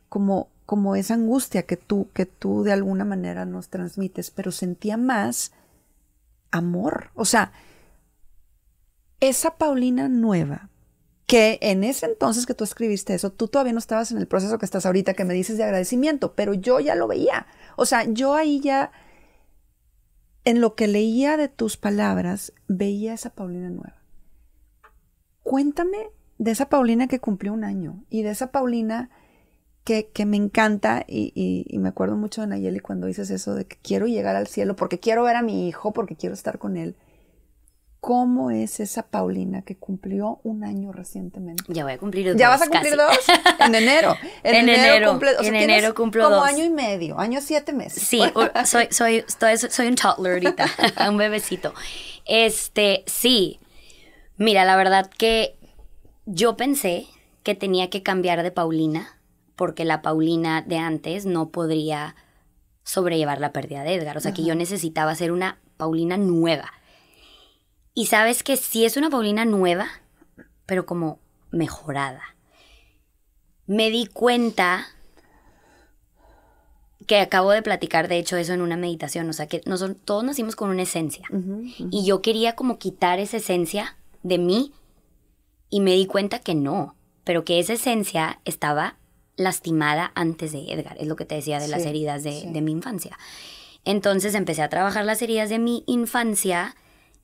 como, como esa angustia que tú, que tú de alguna manera nos transmites, pero sentía más amor. O sea, esa Paulina nueva que en ese entonces que tú escribiste eso, tú todavía no estabas en el proceso que estás ahorita, que me dices de agradecimiento, pero yo ya lo veía. O sea, yo ahí ya, en lo que leía de tus palabras, veía esa Paulina nueva. Cuéntame de esa Paulina que cumplió un año y de esa Paulina que, me encanta y, y, me acuerdo mucho de Nayeli cuando dices eso de que quiero llegar al cielo porque quiero ver a mi hijo, porque quiero estar con él cómo es esa Paulina que cumplió un año recientemente. Ya voy a cumplir dos. ¿Ya vas a cumplir dos? En enero. En, enero, cumple, como año y medio, año siete meses. Sí, soy, soy, soy, un toddler ahorita, un bebecito. Este, sí. Mira, la verdad que yo pensé que tenía que cambiar de Paulina, porque la Paulina de antes no podría sobrellevar la pérdida de Edgar. O sea, que yo necesitaba ser una Paulina nueva y sabes que sí es una Paulina nueva, pero como mejorada. Me di cuenta que acabo de platicar, de hecho, eso en una meditación. O sea, que todos nacimos con una esencia. Y yo quería como quitar esa esencia de mí y me di cuenta que no, pero que esa esencia estaba lastimada antes de Edgar. Es lo que te decía de las heridas de, de mi infancia. Entonces empecé a trabajar las heridas de mi infancia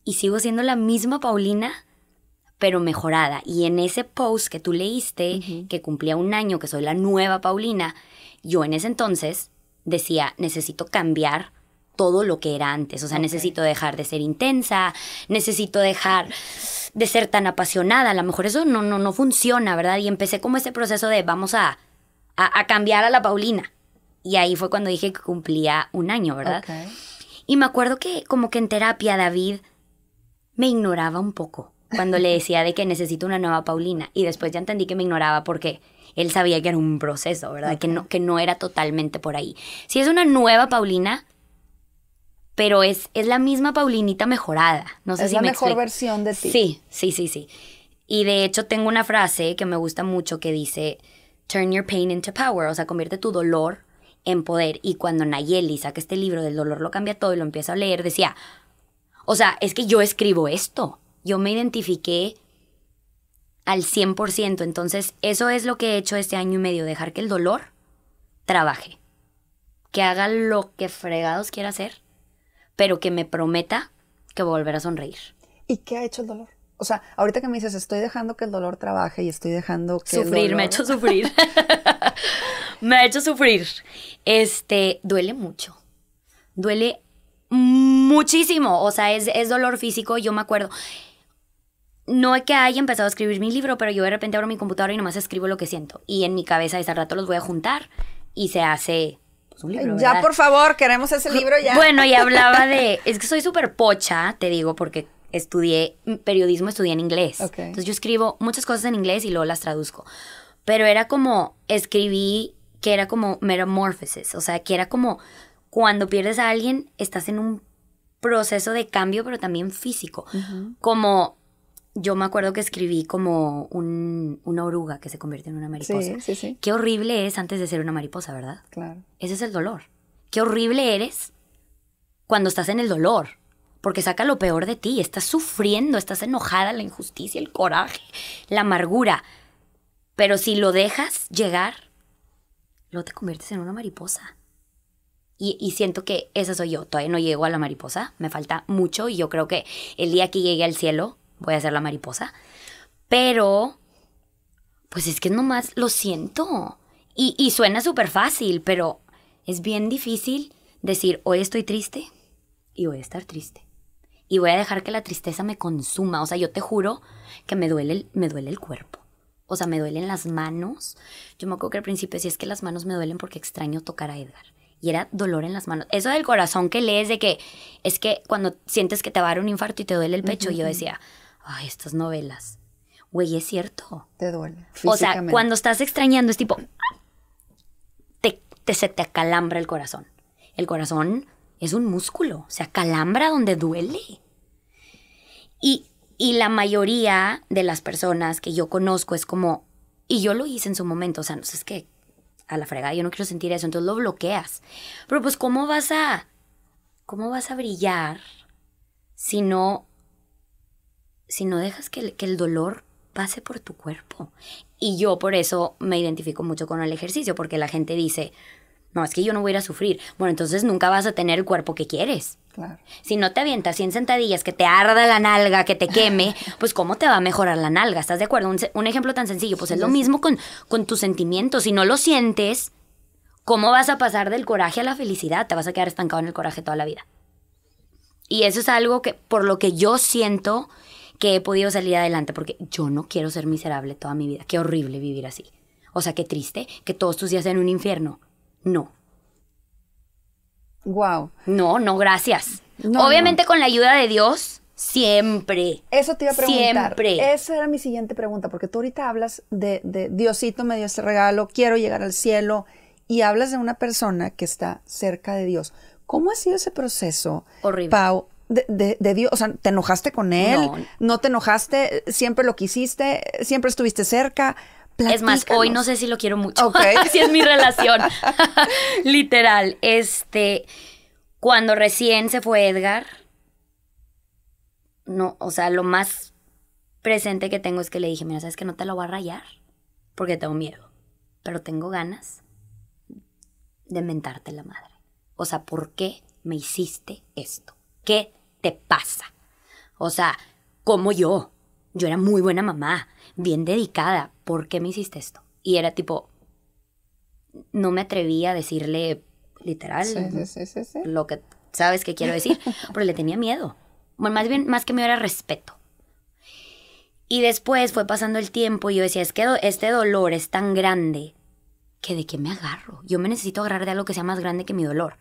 y sigo siendo la misma Paulina, pero mejorada. Y en ese post que tú leíste, que cumplía un año, que soy la nueva Paulina, yo en ese entonces decía, necesito cambiar todo lo que era antes. O sea, necesito dejar de ser intensa, necesito dejar de ser tan apasionada. A lo mejor eso no, no, no funciona, ¿verdad? Y empecé como ese proceso de vamos a, cambiar a la Paulina. Y ahí fue cuando dije que cumplía un año, ¿verdad? Y me acuerdo que como que en terapia, David, me ignoraba un poco cuando le decía de que necesito una nueva Paulina y después ya entendí que me ignoraba porque él sabía que era un proceso, ¿verdad? Que, no, que no era totalmente por ahí. Si es una nueva Paulina, pero es, es la misma Paulinita mejorada. No sé es la mejor versión de ti. Sí, sí, sí, sí. Y de hecho tengo una frase que me gusta mucho que dice, turn your pain into power, o sea, convierte tu dolor en poder. Y cuando Nayeli saca este libro del dolor lo cambia todo y lo empieza a leer, decía, o sea, es que yo escribo esto. Yo me identifiqué al 100%. Entonces, eso es lo que he hecho este año y medio, dejar que el dolor trabaje. Que haga lo que fregados quiera hacer, pero que me prometa que volver a sonreír. ¿Y qué ha hecho el dolor? O sea, ahorita que me dices, estoy dejando que el dolor trabaje y estoy dejando que... Sufrir, me ha hecho sufrir. me ha hecho sufrir. Este, duele mucho. Duele muchísimo, o sea, es, es dolor físico, yo me acuerdo no es que haya empezado a escribir mi libro, pero yo de repente abro mi computadora y nomás escribo lo que siento. Y en mi cabeza ese rato los voy a juntar y se hace pues, un libro. Ya, por favor, queremos ese libro ya. Bueno, y hablaba de, es que soy súper pocha, te digo, porque estudié periodismo, estudié en inglés. Entonces yo escribo muchas cosas en inglés y luego las traduzco. Pero era como, escribí que era como metamorphosis, o sea, que era como cuando pierdes a alguien, estás en un proceso de cambio, pero también físico. Como yo me acuerdo que escribí como una oruga que se convierte en una mariposa. Sí, sí, sí. Qué horrible es antes de ser una mariposa, ¿verdad? Claro. Ese es el dolor. Qué horrible eres cuando estás en el dolor, porque saca lo peor de ti, estás sufriendo, estás enojada, la injusticia, el coraje, la amargura. Pero si lo dejas llegar, lo te conviertes en una mariposa. Y, siento que esa soy yo. Todavía no llego a la mariposa, me falta mucho y yo creo que el día que llegue al cielo voy a ser la mariposa. Pero, pues es que nomás lo siento. Y, suena súper fácil, pero es bien difícil decir hoy estoy triste y voy a estar triste. Y voy a dejar que la tristeza me consuma. O sea, yo te juro que me duele el, me duele el cuerpo. O sea, me duelen las manos. Yo me acuerdo que al principio si es que las manos me duelen porque extraño tocar a Edgar y era dolor en las manos. Eso del corazón que lees de que es que cuando sientes que te va a dar un infarto y te duele el pecho, yo decía, ay, estas novelas. Güey, es cierto. Te duele. O sea, cuando estás extrañando es tipo, te, se te acalambra el corazón. El corazón es un músculo, se acalambra donde duele. Y, y la mayoría de las personas que yo conozco es como, y yo lo hice en su momento, o sea, no sé, es que a la fregada, yo no quiero sentir eso, entonces lo bloqueas. Pero pues ¿cómo vas a cómo vas a brillar si no si no dejas que, que el dolor pase por tu cuerpo? Y yo por eso me identifico mucho con el ejercicio, porque la gente dice, no, es que yo no voy a ir a sufrir. Bueno, entonces nunca vas a tener el cuerpo que quieres. Si no te avientas 100 sentadillas, que te arda la nalga, que te queme, pues ¿cómo te va a mejorar la nalga? ¿Estás de acuerdo? Un, ejemplo tan sencillo, pues es lo mismo con, con tus sentimientos. Si no lo sientes, ¿cómo vas a pasar del coraje a la felicidad? Te vas a quedar estancado en el coraje toda la vida. Y eso es algo que, por lo que yo siento que he podido salir adelante, porque yo no quiero ser miserable toda mi vida. Qué horrible vivir así. O sea, qué triste que todos tus días sean un infierno. No, Wow. No, no, gracias. Obviamente con la ayuda de Dios, siempre. Eso te iba a preguntar. Siempre. Esa era mi siguiente pregunta, porque tú ahorita hablas de, Diosito me dio este regalo, quiero llegar al cielo, y hablas de una persona que está cerca de Dios. ¿Cómo ha sido ese proceso, Horrible. Pau, de, Dios? O sea, ¿te enojaste con él? No. no. te enojaste? ¿Siempre lo quisiste? ¿Siempre estuviste cerca? Es más, hoy no sé si lo quiero mucho. Así es mi relación. Literal. Este, cuando recién se fue Edgar, no, o sea, lo más presente que tengo es que le dije, mira, sabes que no te lo voy a rayar porque tengo miedo, pero tengo ganas de mentarte la madre. O sea, ¿por qué me hiciste esto? ¿Qué te pasa? O sea, como yo, yo era muy buena mamá, bien dedicada, ¿por qué me hiciste esto? Y era tipo, no me atrevía a decirle literal lo que sabes que quiero decir, pero le tenía miedo. Bueno, más bien, más que miedo era respeto. Y después fue pasando el tiempo y yo decía, es que este dolor es tan grande que de qué me agarro. Yo me necesito agarrar de algo que sea más grande que mi dolor.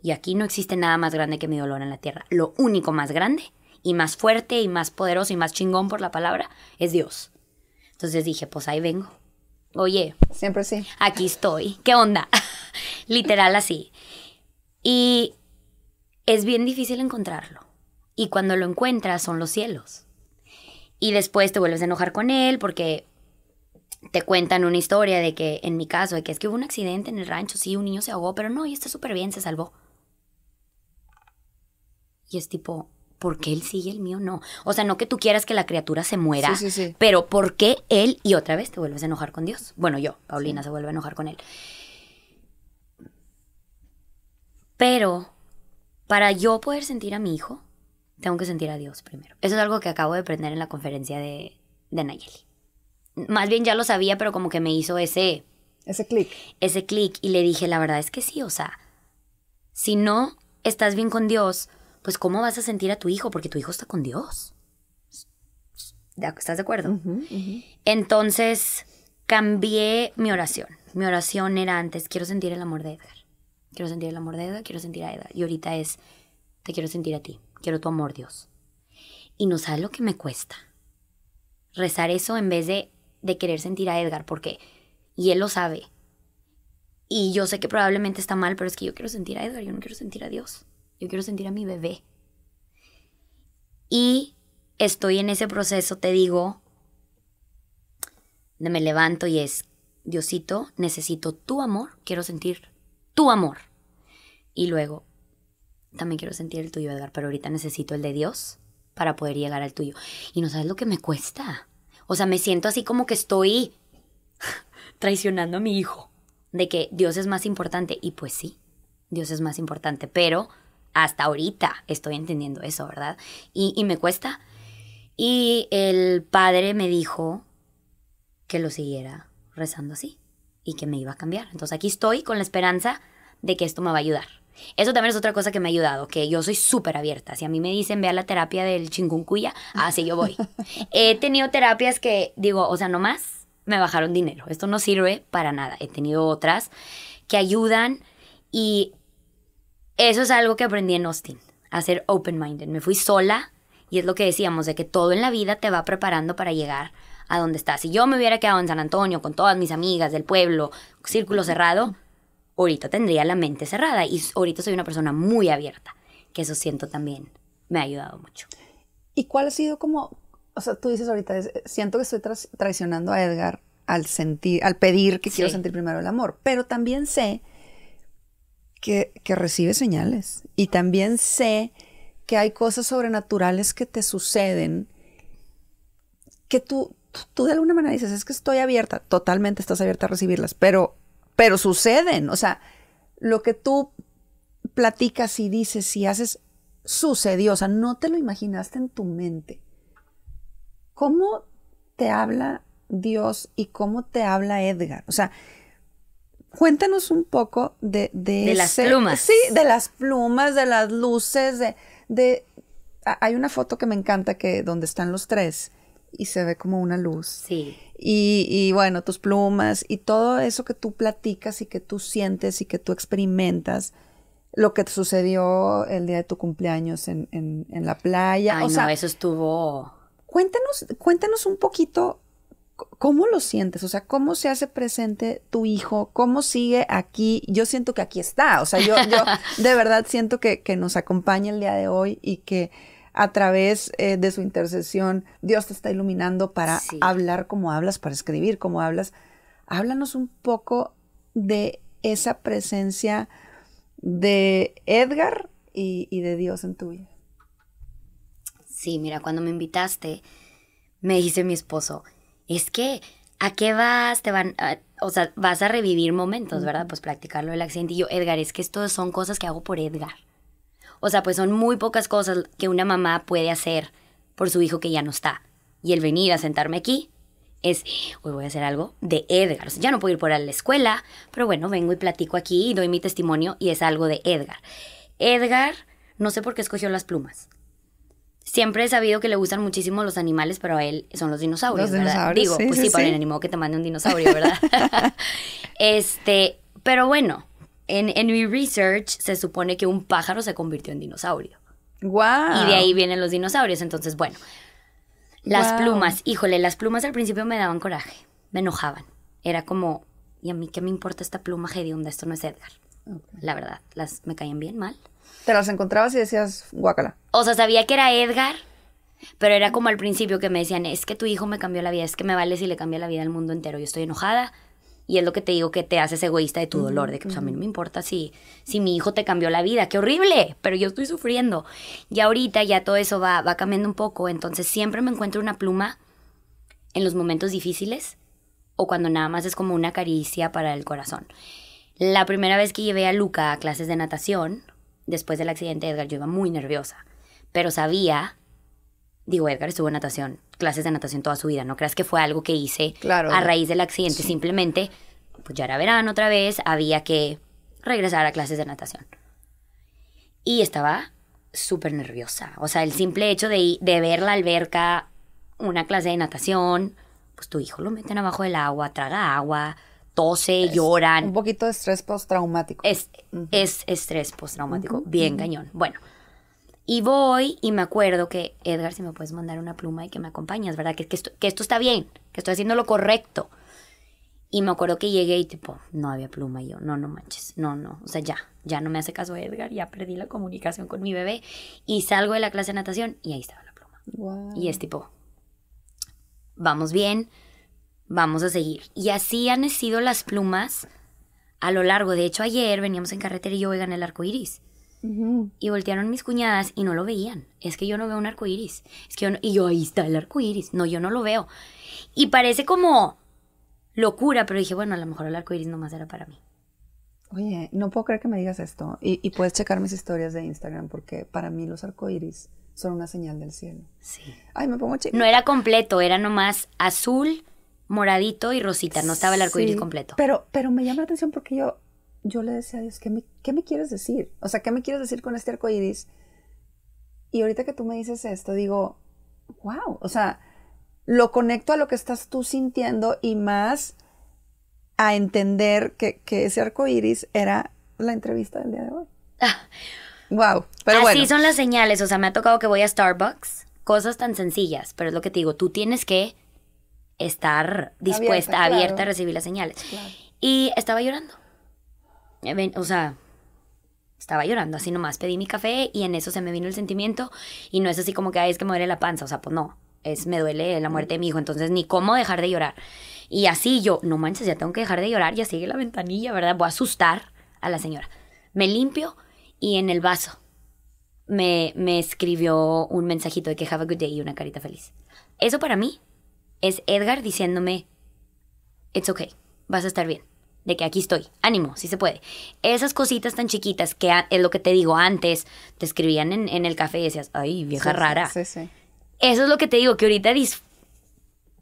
Y aquí no existe nada más grande que mi dolor en la tierra. Lo único más grande y más fuerte y más poderoso y más chingón por la palabra es Dios. Entonces dije, pues ahí vengo. Oye. Siempre sí. Aquí estoy. ¿Qué onda? Literal así. Y es bien difícil encontrarlo. Y cuando lo encuentras son los cielos. Y después te vuelves a enojar con él porque te cuentan una historia de que, en mi caso, que es que hubo un accidente en el rancho, sí, un niño se ahogó, pero no, y está súper bien, se salvó. Y es tipo, ¿por qué él sigue el mío no? O sea, no que tú quieras que la criatura se muera, pero ¿por qué él? Y otra vez te vuelves a enojar con Dios. Bueno, yo, Paulina, se vuelve a enojar con él. Pero para yo poder sentir a mi hijo, tengo que sentir a Dios primero. Eso es algo que acabo de aprender en la conferencia de, de Nayeli. Más bien ya lo sabía, pero como que me hizo ese... Ese clic. Ese clic. Y le dije, la verdad es que sí, o sea, si no estás bien con Dios, pues ¿cómo vas a sentir a tu hijo? Porque tu hijo está con Dios. ¿Estás de acuerdo? Entonces cambié mi oración. Mi oración era antes, quiero sentir el amor de Edgar. Quiero sentir el amor de Edgar, quiero sentir a Edgar. Y ahorita es, te quiero sentir a ti, quiero tu amor, Dios. Y no sabes lo que me cuesta rezar eso en vez de, de querer sentir a Edgar, porque, y él lo sabe. Y yo sé que probablemente está mal, pero es que yo quiero sentir a Edgar, yo no quiero sentir a Dios yo quiero sentir a mi bebé. Y estoy en ese proceso, te digo, me levanto y es, Diosito, necesito tu amor, quiero sentir tu amor. Y luego, también quiero sentir el tuyo, Edgar, pero ahorita necesito el de Dios para poder llegar al tuyo. Y no sabes lo que me cuesta. O sea, me siento así como que estoy traicionando a mi hijo. De que Dios es más importante. Y pues sí, Dios es más importante. Pero hasta ahorita estoy entendiendo eso, ¿verdad? Y, me cuesta. Y el padre me dijo que lo siguiera rezando así y que me iba a cambiar. Entonces aquí estoy con la esperanza de que esto me va a ayudar. Eso también es otra cosa que me ha ayudado, que yo soy súper abierta. Si a mí me dicen, ve la terapia del chinguncuya, así yo voy. He tenido terapias que digo, o sea, nomás me bajaron dinero. Esto no sirve para nada. He tenido otras que ayudan y eso es algo que aprendí en Austin, a ser open-minded. Me fui sola y es lo que decíamos, de que todo en la vida te va preparando para llegar a donde estás. Si yo me hubiera quedado en San Antonio con todas mis amigas del pueblo, círculo cerrado, ahorita tendría la mente cerrada y ahorita soy una persona muy abierta, que eso siento también me ha ayudado mucho. ¿Y cuál ha sido como, o sea, tú dices ahorita, siento que estoy traicionando a Edgar al sentir, al pedir que quiero sentir primero el amor, pero también sé que, recibe señales. Y también sé que hay cosas sobrenaturales que te suceden que tú, tú de alguna manera dices, es que estoy abierta, totalmente estás abierta a recibirlas, pero, pero suceden. O sea, lo que tú platicas y dices y haces sucedió, o sea, no te lo imaginaste en tu mente. ¿Cómo te habla Dios y cómo te habla Edgar? O sea, Cuéntanos un poco de... De, las plumas. Sí, de las plumas, de las luces, de, de... Hay una foto que me encanta que donde están los tres y se ve como una luz. Sí. Y, bueno, tus plumas y todo eso que tú platicas y que tú sientes y que tú experimentas, lo que te sucedió el día de tu cumpleaños en, la playa. Ay, o no, eso estuvo. Cuéntanos, cuéntanos un poquito ¿Cómo lo sientes? O sea, ¿cómo se hace presente tu hijo? ¿Cómo sigue aquí? Yo siento que aquí está. O sea, yo, de verdad siento que, nos acompaña el día de hoy y que a través eh, de su intercesión Dios te está iluminando para hablar como hablas, para escribir como hablas. Háblanos un poco de esa presencia de Edgar y, y de Dios en tu vida. Sí, mira, cuando me invitaste, me dice mi esposo, es que, ¿a qué vas? Te van, ah, o sea, vas a revivir momentos, ¿verdad? Pues practicarlo el accidente. Y yo, Edgar, es que esto son cosas que hago por Edgar. O sea, pues son muy pocas cosas que una mamá puede hacer por su hijo que ya no está. Y el venir a sentarme aquí es, hoy voy a hacer algo de Edgar. O sea, ya no puedo ir por la escuela, pero bueno, vengo y platico aquí y doy mi testimonio y es algo de Edgar. Edgar, no sé por qué escogió las plumas siempre he sabido que le gustan muchísimo los animales, pero a él son los dinosaurios, ¿verdad? Digo, pues sí, para el animal que te mande un dinosaurio, ¿verdad? este, pero bueno, en, en mi research se supone que un pájaro se convirtió en dinosaurio. Wow. Y de ahí vienen los dinosaurios, entonces bueno. Las plumas, híjole, las plumas al principio me daban coraje, me enojaban. Era como, ¿y a mí qué me importa esta pluma hedionda? Esto no es Edgar. La verdad, las me caían bien mal. Te las encontrabas y decías, guácala. O sea, sabía que era Edgar, pero era como al principio que me decían, es que tu hijo me cambió la vida, es que me vale si le cambia la vida al mundo entero, yo estoy enojada. Y es lo que te digo que te haces egoísta de tu dolor, de que pues, a mí no me importa si, si mi hijo te cambió la vida, qué horrible, pero yo estoy sufriendo. Y ahorita ya todo eso va, va cambiando un poco, entonces siempre me encuentro una pluma en los momentos difíciles o cuando nada más es como una caricia para el corazón. La primera vez que llevé a Luca a clases de natación, después del accidente Edgar, yo iba muy nerviosa, pero sabía, digo, Edgar estuvo en natación, clases de natación toda su vida, no creas que fue algo que hice a raíz del accidente, simplemente, pues ya era verano otra vez, había que regresar a clases de natación. Y estaba súper nerviosa, o sea, el simple hecho de, de ver la alberca, una clase de natación, pues tu hijo lo meten abajo del agua, traga agua, tose, lloran. Un poquito de estrés postraumático. Es, es estrés postraumático, bien cañón. Bueno, y voy y me acuerdo que, Edgar, si me puedes mandar una pluma y que me acompañas, ¿verdad? Que, que, esto, que esto está bien, que estoy haciendo lo correcto. Y me acuerdo que llegué y tipo, no había pluma. Y yo, no, no manches, no, no. O sea, ya, ya no me hace caso Edgar, ya perdí la comunicación con mi bebé. Y salgo de la clase de natación y ahí estaba la pluma. Y es tipo, vamos bien, vamos a seguir. Y así han nacido las plumas a lo largo. De hecho, ayer veníamos en carretera y yo, gané el arco iris. Y voltearon mis cuñadas y no lo veían. Es que yo no veo un arco iris. Es que yo Y yo, ahí está el arco iris. No, yo no lo veo. Y parece como locura, pero dije, bueno, a lo mejor el arco iris nomás era para mí. Oye, no puedo creer que me digas esto. Y, puedes checar mis historias de Instagram, porque para mí los iris son una señal del cielo. Sí. Ay, me pongo chica. No era completo, era nomás azul, moradito y rosita, no estaba el arco iris completo. Pero, pero me llama la atención porque yo, yo le decía a Dios, ¿qué me, quieres decir? O sea, ¿qué me quieres decir con este arco iris? Y ahorita que tú me dices esto, digo, wow, o sea, lo conecto a lo que estás tú sintiendo y más a entender que, ese arco iris era la entrevista del día de hoy. Ah. Wow, pero Así son las señales, o sea, me ha tocado que voy a Starbucks, cosas tan sencillas, pero es lo que te digo, tú tienes que estar dispuesta, abierta, a recibir las señales. Y estaba llorando. Eh, o sea, estaba llorando, así nomás pedí mi café y en eso se me vino el sentimiento y no es así como que, ay, es que me duele la panza, o sea, pues no, es me duele la muerte de mi hijo, entonces ni cómo dejar de llorar. Y así yo, no manches, ya tengo que dejar de llorar, ya sigue la ventanilla, ¿verdad? Voy a asustar a la señora. Me limpio y en el vaso me, me escribió un mensajito de que have a good day y una carita feliz. Eso para mí es Edgar diciéndome, it's okay, vas a estar bien, de que aquí estoy, ánimo, si se puede. Esas cositas tan chiquitas que es lo que te digo antes, te escribían en, el café y decías, ay, vieja rara. Eso es lo que te digo, que ahorita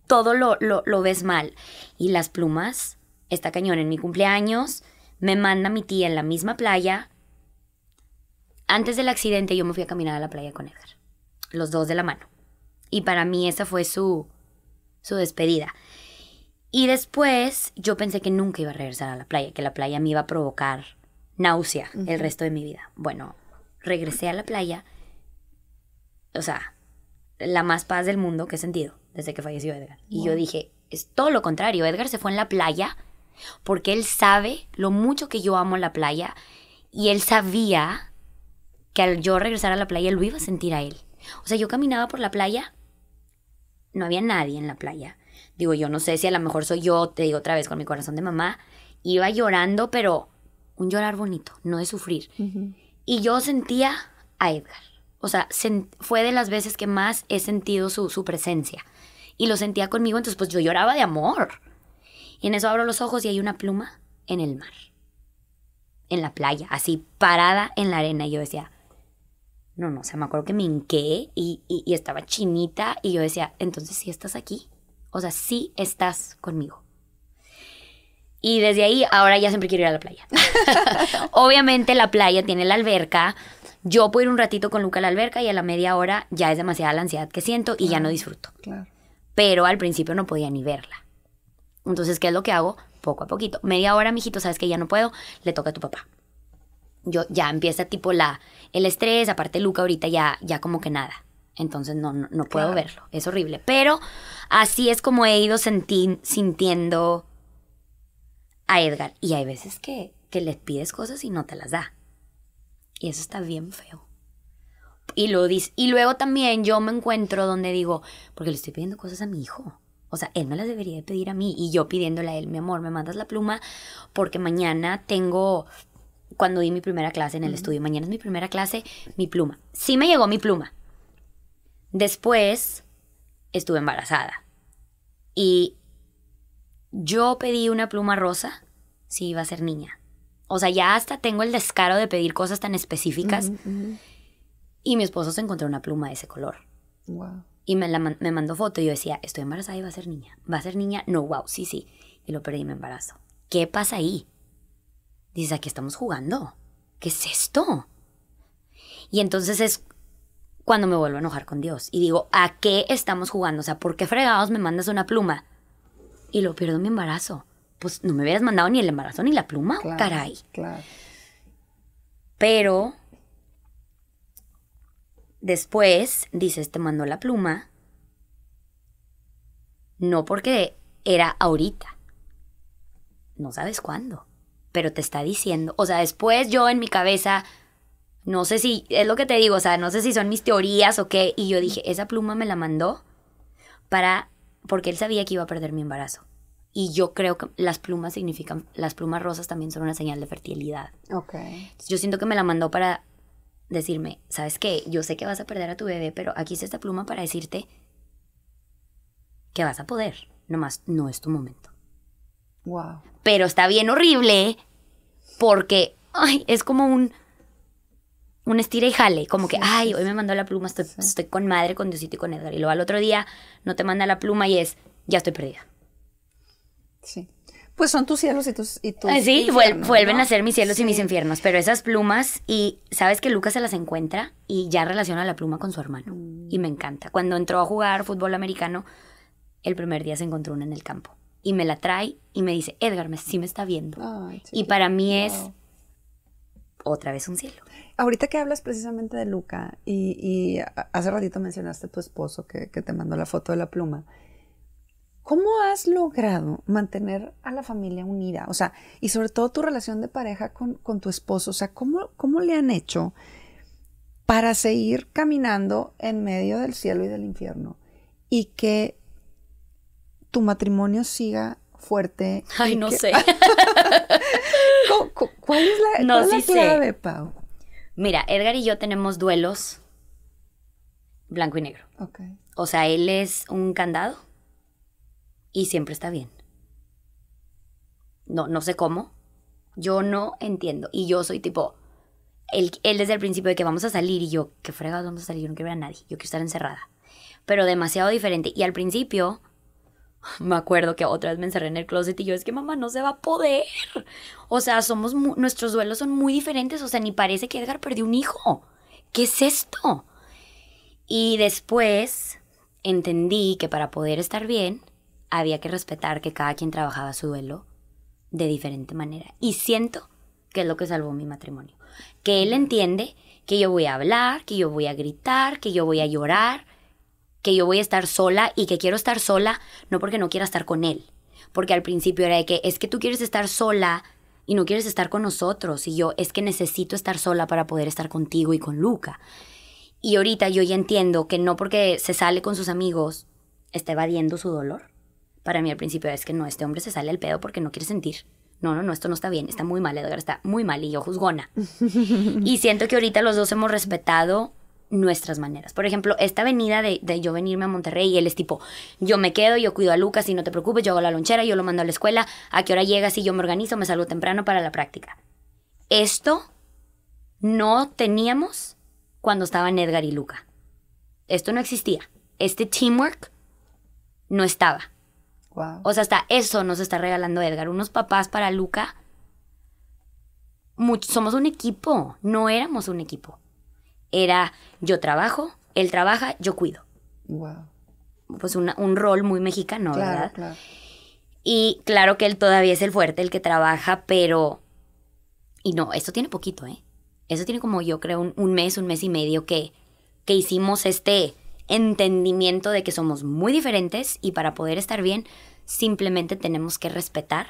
todo lo, lo, lo ves mal. Y las plumas, está cañón, en mi cumpleaños me manda mi tía en la misma playa. Antes del accidente yo me fui a caminar a la playa con Edgar, los dos de la mano. Y para mí esa fue su su despedida. Y después yo pensé que nunca iba a regresar a la playa, que la playa me iba a provocar náusea el resto de mi vida. Bueno, regresé a la playa, o sea, la más paz del mundo que he sentido desde que falleció Edgar. Y yo dije, es todo lo contrario, Edgar se fue en la playa porque él sabe lo mucho que yo amo la playa y él sabía que al yo regresar a la playa lo iba a sentir a él. O sea, yo caminaba por la playa no había nadie en la playa. Digo, yo no sé si a lo mejor soy yo, te digo otra vez con mi corazón de mamá, iba llorando, pero un llorar bonito, no es sufrir. Y yo sentía a Edgar. O sea, fue de las veces que más he sentido su, su presencia. Y lo sentía conmigo, entonces pues yo lloraba de amor. Y en eso abro los ojos y hay una pluma en el mar. En la playa, así parada en la arena. Y yo decía, no, no, o sea, me acuerdo que me hinqué y, y, estaba chinita y yo decía, entonces sí estás aquí, o sea, sí estás conmigo. Y desde ahí, ahora ya siempre quiero ir a la playa. Obviamente la playa tiene la alberca. Yo puedo ir un ratito con Luca a la alberca y a la media hora ya es demasiada la ansiedad que siento y ya no disfruto. Claro. Pero al principio no podía ni verla. Entonces, ¿qué es lo que hago? Poco a poquito. Media hora, mijito, sabes que ya no puedo, le toca a tu papá yo ya empieza tipo la el estrés, aparte Luca ahorita ya ya como que nada. Entonces no, no, puedo verlo, es horrible, pero así es como he ido sintiendo a Edgar y hay veces que que pides cosas y no te las da. Y eso está bien feo. Y, lo dice, y luego también yo me encuentro donde digo, porque le estoy pidiendo cosas a mi hijo. O sea, él me las debería pedir a mí y yo pidiéndole a él, mi amor, me mandas la pluma porque mañana tengo cuando di mi primera clase en el estudio. Mañana es mi primera clase, mi pluma. Sí me llegó mi pluma. Después estuve embarazada. Y yo pedí una pluma rosa si iba a ser niña. O sea, ya hasta tengo el descaro de pedir cosas tan específicas. Y mi esposo se encontró una pluma de ese color. Y me, mandó foto y yo decía, estoy embarazada y va a ser niña. ¿Va a ser niña? No, wow, sí, sí. Y lo perdí, me embarazo. ¿Qué pasa ahí? dices, aquí estamos jugando. ¿Qué es esto? Y entonces es cuando me vuelvo a enojar con Dios y digo, ¿a qué estamos jugando? O sea, ¿por qué fregados me mandas una pluma? Y lo pierdo mi embarazo. Pues no me hubieras mandado ni el embarazo ni la pluma, caray. Claro. Pero después dices, te mandó la pluma. No porque era ahorita. No sabes cuándo pero te está diciendo, o sea, después yo en mi cabeza, no sé si, es lo que te digo, o sea, no sé si son mis teorías o qué, y yo dije, esa pluma me la mandó para, porque él sabía que iba a perder mi embarazo. Y yo creo que las plumas significan, las plumas rosas también son una señal de fertilidad. Ok. Yo siento que me la mandó para decirme, ¿sabes qué? Yo sé que vas a perder a tu bebé, pero aquí está esta pluma para decirte que vas a poder. Nomás no es tu momento. Pero está bien horrible porque es como un, un estira y jale, como que, ay, hoy me mandó la pluma, estoy, con madre, con Diosito y con Edgar. Y luego al otro día no te manda la pluma y es, ya estoy perdida. Sí. Pues son tus cielos y tus... Y tus ah, sí, vuelven a ser mis cielos y mis infiernos, pero esas plumas y sabes que Lucas se las encuentra y ya relaciona la pluma con su hermano. Y mm. me encanta. Cuando entró a jugar fútbol americano, el primer día se encontró una en el campo y me la trae y me dice, Edgar, me, sí me está viendo. y para mí es otra vez un cielo. Ahorita que hablas precisamente de Luca y, hace ratito mencionaste a tu esposo que, te mandó la foto de la pluma. ¿Cómo has logrado mantener a la familia unida? O sea, y sobre todo tu relación de pareja con, tu esposo. O sea, ¿cómo, ¿cómo le han hecho para seguir caminando en medio del cielo y del infierno? Y que tu matrimonio siga fuerte. Ay, no sé. ¿Cuál es la, no, Pau? Mira, Edgar y yo tenemos duelos blanco y negro. Okay. O sea, él es un candado y siempre está bien. No, no sé cómo. Yo no entiendo. Y yo soy tipo, él, desde el principio de que vamos a salir y yo, ¿Qué fregados vamos a salir, yo no quiero ver a nadie, yo quiero estar encerrada. Pero demasiado diferente. Y al principio me acuerdo que otra vez me encerré en el closet y yo es que mamá no se va a poder. O sea, somos nuestros duelos son muy diferentes, o sea, ni parece que Edgar perdió un hijo. ¿Qué es esto? Y después entendí que para poder estar bien había que respetar que cada quien trabajaba su duelo de diferente manera. Y siento que es lo que salvó mi matrimonio. Que él entiende que yo voy a hablar, que yo voy a gritar, que yo voy a llorar, que yo voy a estar sola y que quiero estar sola no porque no quiera estar con él, porque al principio era de que es que tú quieres estar sola y no quieres estar con nosotros y yo es que necesito estar sola para poder estar contigo y con Luca. Y ahorita yo ya entiendo que no porque se sale con sus amigos está evadiendo su dolor. Para mí al principio es que no, este hombre se sale al pedo porque no quiere sentir no, no, no, esto no está bien, está muy mal, Edgar está muy mal y yo juzgona. y siento que ahorita los dos hemos respetado nuestras maneras. Por ejemplo, esta venida de, yo venirme a Monterrey, y él es tipo, yo me quedo, yo cuido a Lucas y no te preocupes, yo hago la lonchera, yo lo mando a la escuela, a qué hora llegas y yo me organizo, me salgo temprano para la práctica. Esto no teníamos cuando estaban Edgar y Luca. Esto no existía. Este teamwork no estaba. O sea, hasta eso nos está regalando Edgar. Unos papás para Luca. somos un equipo, no éramos un equipo. Era yo trabajo, él trabaja, yo cuido. Wow. Pues un rol muy mexicano, ¿verdad? Y claro que él todavía es el fuerte, el que trabaja, pero... Y no, esto tiene poquito, ¿eh? Eso tiene como yo creo un, un mes, un mes y medio que, que hicimos este entendimiento de que somos muy diferentes y para poder estar bien simplemente tenemos que respetar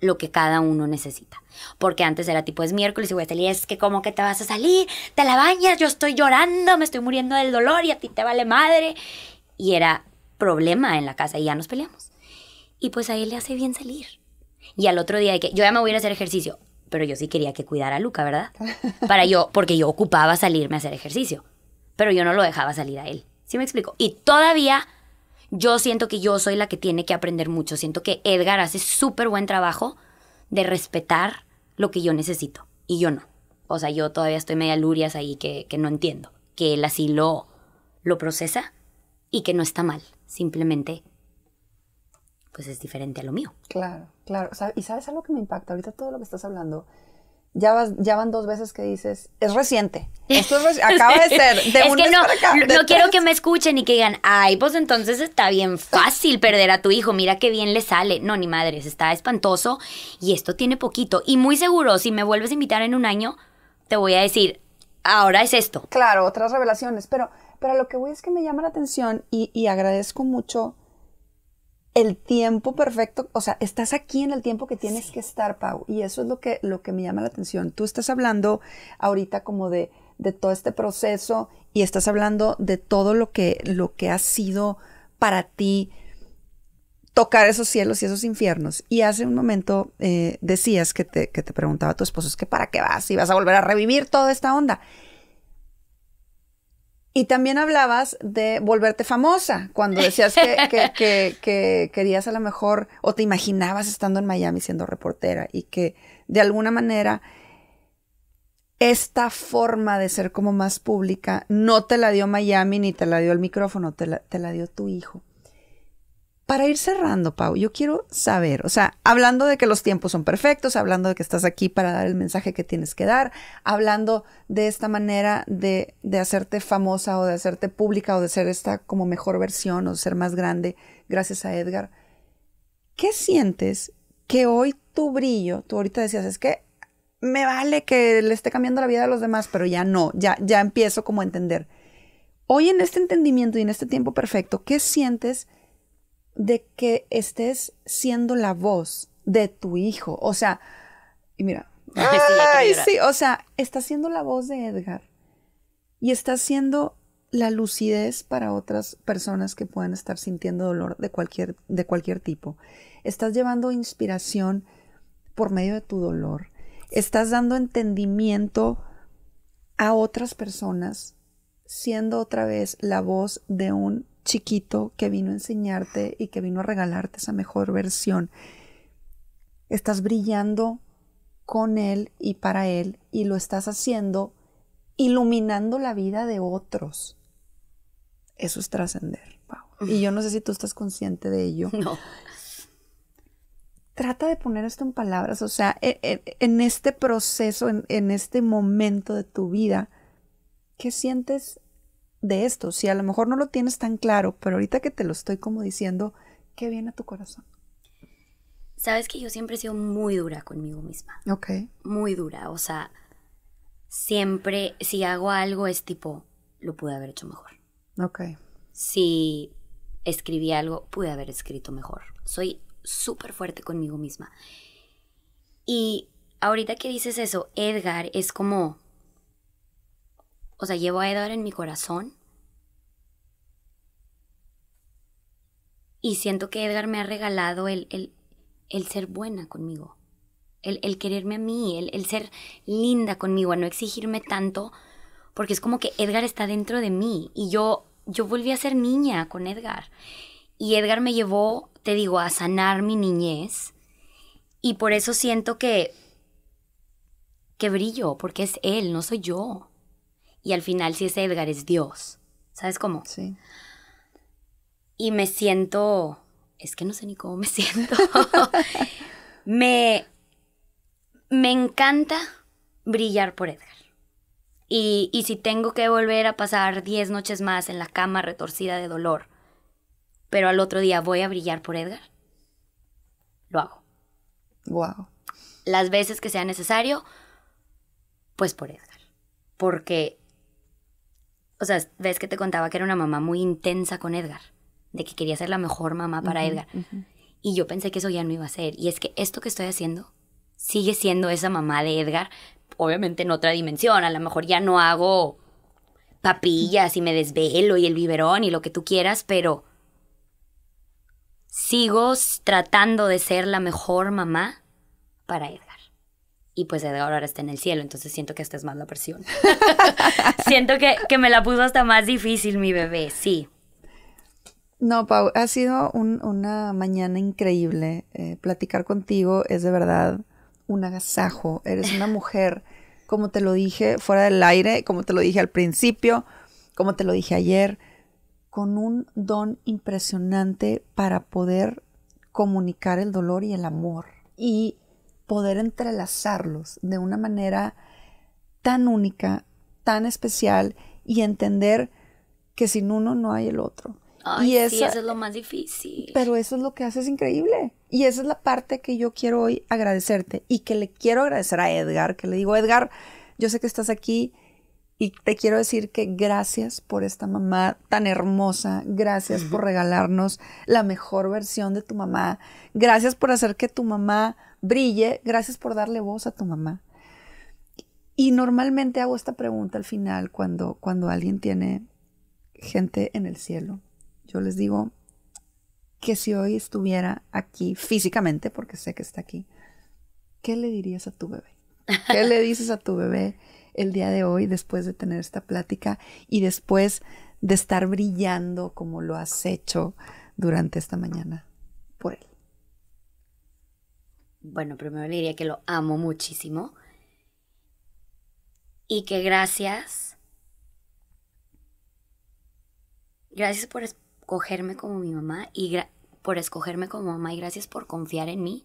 lo que cada uno necesita. Porque antes era tipo, es miércoles y voy a salir, es que como que te vas a salir, te la bañas, yo estoy llorando, me estoy muriendo del dolor y a ti te vale madre. Y era problema en la casa y ya nos peleamos. Y pues a él le hace bien salir. Y al otro día de que yo ya me voy a ir a hacer ejercicio, pero yo sí quería que cuidara a Luca, ¿verdad? Para yo, porque yo ocupaba salirme a hacer ejercicio, pero yo no lo dejaba salir a él. ¿Sí me explico? Y todavía yo siento que yo soy la que tiene que aprender mucho. Siento que Edgar hace súper buen trabajo de respetar lo que yo necesito y yo no. O sea, yo todavía estoy media lurias ahí que, no entiendo. Que él así lo, lo procesa y que no está mal. Simplemente, pues es diferente a lo mío. Claro, claro. y sabes algo que me impacta ahorita todo lo que estás hablando ya, ya van dos veces que dices, es reciente. Esto acaba de ser. De que no, no quiero que me escuchen y que digan, ay, pues entonces está bien fácil perder a tu hijo, mira qué bien le sale. No, ni madres, está espantoso y esto tiene poquito. Y muy seguro, si me vuelves a invitar en un año, te voy a decir, ahora es esto. Claro, otras revelaciones, pero, pero lo que voy es que me llama la atención y, y agradezco mucho el tiempo perfecto, o sea, estás aquí en el tiempo que tienes que estar, Pau, y eso es lo que, lo que me llama la atención. Tú estás hablando ahorita como de, de todo este proceso y estás hablando de todo lo que, lo que ha sido para ti tocar esos cielos y esos infiernos. Y hace un momento eh, decías que te, preguntaba a tu esposo, es que para qué vas, y vas a volver a revivir toda esta onda. Y también hablabas de volverte famosa, cuando decías que, querías a lo mejor, o te imaginabas estando en Miami siendo reportera, y que de alguna manera esta forma de ser como más pública no te la dio Miami ni te la dio el micrófono, te la, te la dio tu hijo para ir cerrando, Pau, yo quiero saber, o sea, hablando de que los tiempos son perfectos, hablando de que estás aquí para dar el mensaje que tienes que dar, hablando de esta manera de, de hacerte famosa o de hacerte pública o de ser esta como mejor versión o ser más grande, gracias a Edgar, ¿qué sientes que hoy tu brillo, tú ahorita decías, es que me vale que le esté cambiando la vida a los demás, pero ya no, ya, ya empiezo como a entender. Hoy en este entendimiento y en este tiempo perfecto, ¿qué sientes? de que estés siendo la voz de tu hijo. O sea, y mira. sí, o sea, estás siendo la voz de Edgar y estás siendo la lucidez para otras personas que puedan estar sintiendo dolor de cualquier, de cualquier tipo. Estás llevando inspiración por medio de tu dolor. Estás dando entendimiento a otras personas, siendo otra vez la voz de un chiquito que vino a enseñarte y que vino a regalarte esa mejor versión. Estás brillando con Él y para Él y lo estás haciendo iluminando la vida de otros. Eso es trascender, Y yo no sé si tú estás consciente de ello. No. Trata de poner esto en palabras, o sea, e, e, en, este proceso, en este momento de tu vida, ¿qué sientes de esto. Si a lo mejor no lo tienes tan claro, pero ahorita que te lo estoy como diciendo, ¿qué viene a tu corazón? Sabes que yo siempre he sido muy dura conmigo misma. Ok. Muy dura. O sea, siempre si hago algo es tipo, lo pude haber hecho mejor. Ok. Si escribí algo, pude haber escrito mejor. Soy súper fuerte conmigo misma. Y ahorita que dices eso, Edgar es como, o sea, llevo a Edgar en mi corazón Y siento que Edgar me ha regalado el, ser buena conmigo, el, quererme a mí, el, ser linda conmigo, a no exigirme tanto, porque es como que Edgar está dentro de mí y yo, yo volví a ser niña con Edgar. Y Edgar me llevó, te digo, a sanar mi niñez y por eso siento que, que brillo, porque es él, no soy yo. Y al final, si es Edgar, es Dios. ¿Sabes cómo? Sí y me siento, es que no sé ni cómo me siento, me, me encanta brillar por Edgar. Y, y, si tengo que volver a pasar 10 noches más en la cama retorcida de dolor, pero al otro día voy a brillar por Edgar, lo hago. Wow. Las veces que sea necesario, pues por Edgar. Porque, o sea, ves que te contaba que era una mamá muy intensa con Edgar de que quería ser la mejor mamá para Edgar. Y yo pensé que eso ya no iba a ser. Y es que esto que estoy haciendo sigue siendo esa mamá de Edgar, obviamente en otra dimensión. A lo mejor ya no hago papillas y me desvelo y el biberón y lo que tú quieras, pero sigo tratando de ser la mejor mamá para Edgar. Y pues Edgar ahora está en el cielo, entonces siento que esta es más la presión. siento que me la puso hasta más difícil mi bebé, sí. No, Pau, ha sido una mañana increíble. Eh, platicar contigo es de verdad un agasajo. Eres una mujer, como te lo dije, fuera del aire, como te lo dije al principio, como te lo dije ayer, con un don impresionante para poder comunicar el dolor y el amor y poder entrelazarlos de una manera tan única, tan especial y entender que sin uno no hay el otro y eso es lo más difícil. Pero eso es lo que haces increíble. Y esa es la parte que yo quiero hoy agradecerte y que le quiero agradecer a Edgar, que le digo, Edgar, yo sé que estás aquí y te quiero decir que gracias por esta mamá tan hermosa, gracias por regalarnos la mejor versión de tu mamá, gracias por hacer que tu mamá brille, gracias por darle voz a tu mamá. Y normalmente hago esta pregunta al final cuando, cuando alguien tiene gente en el cielo yo les digo que si hoy estuviera aquí físicamente, porque sé que está aquí, ¿qué le dirías a tu bebé? ¿Qué le dices a tu bebé el día de hoy después de tener esta plática y después de estar brillando como lo has hecho durante esta mañana por él? Bueno, primero le diría que lo amo muchísimo y que gracias. Gracias por cogerme como mi mamá y por escogerme como mamá y gracias por confiar en mí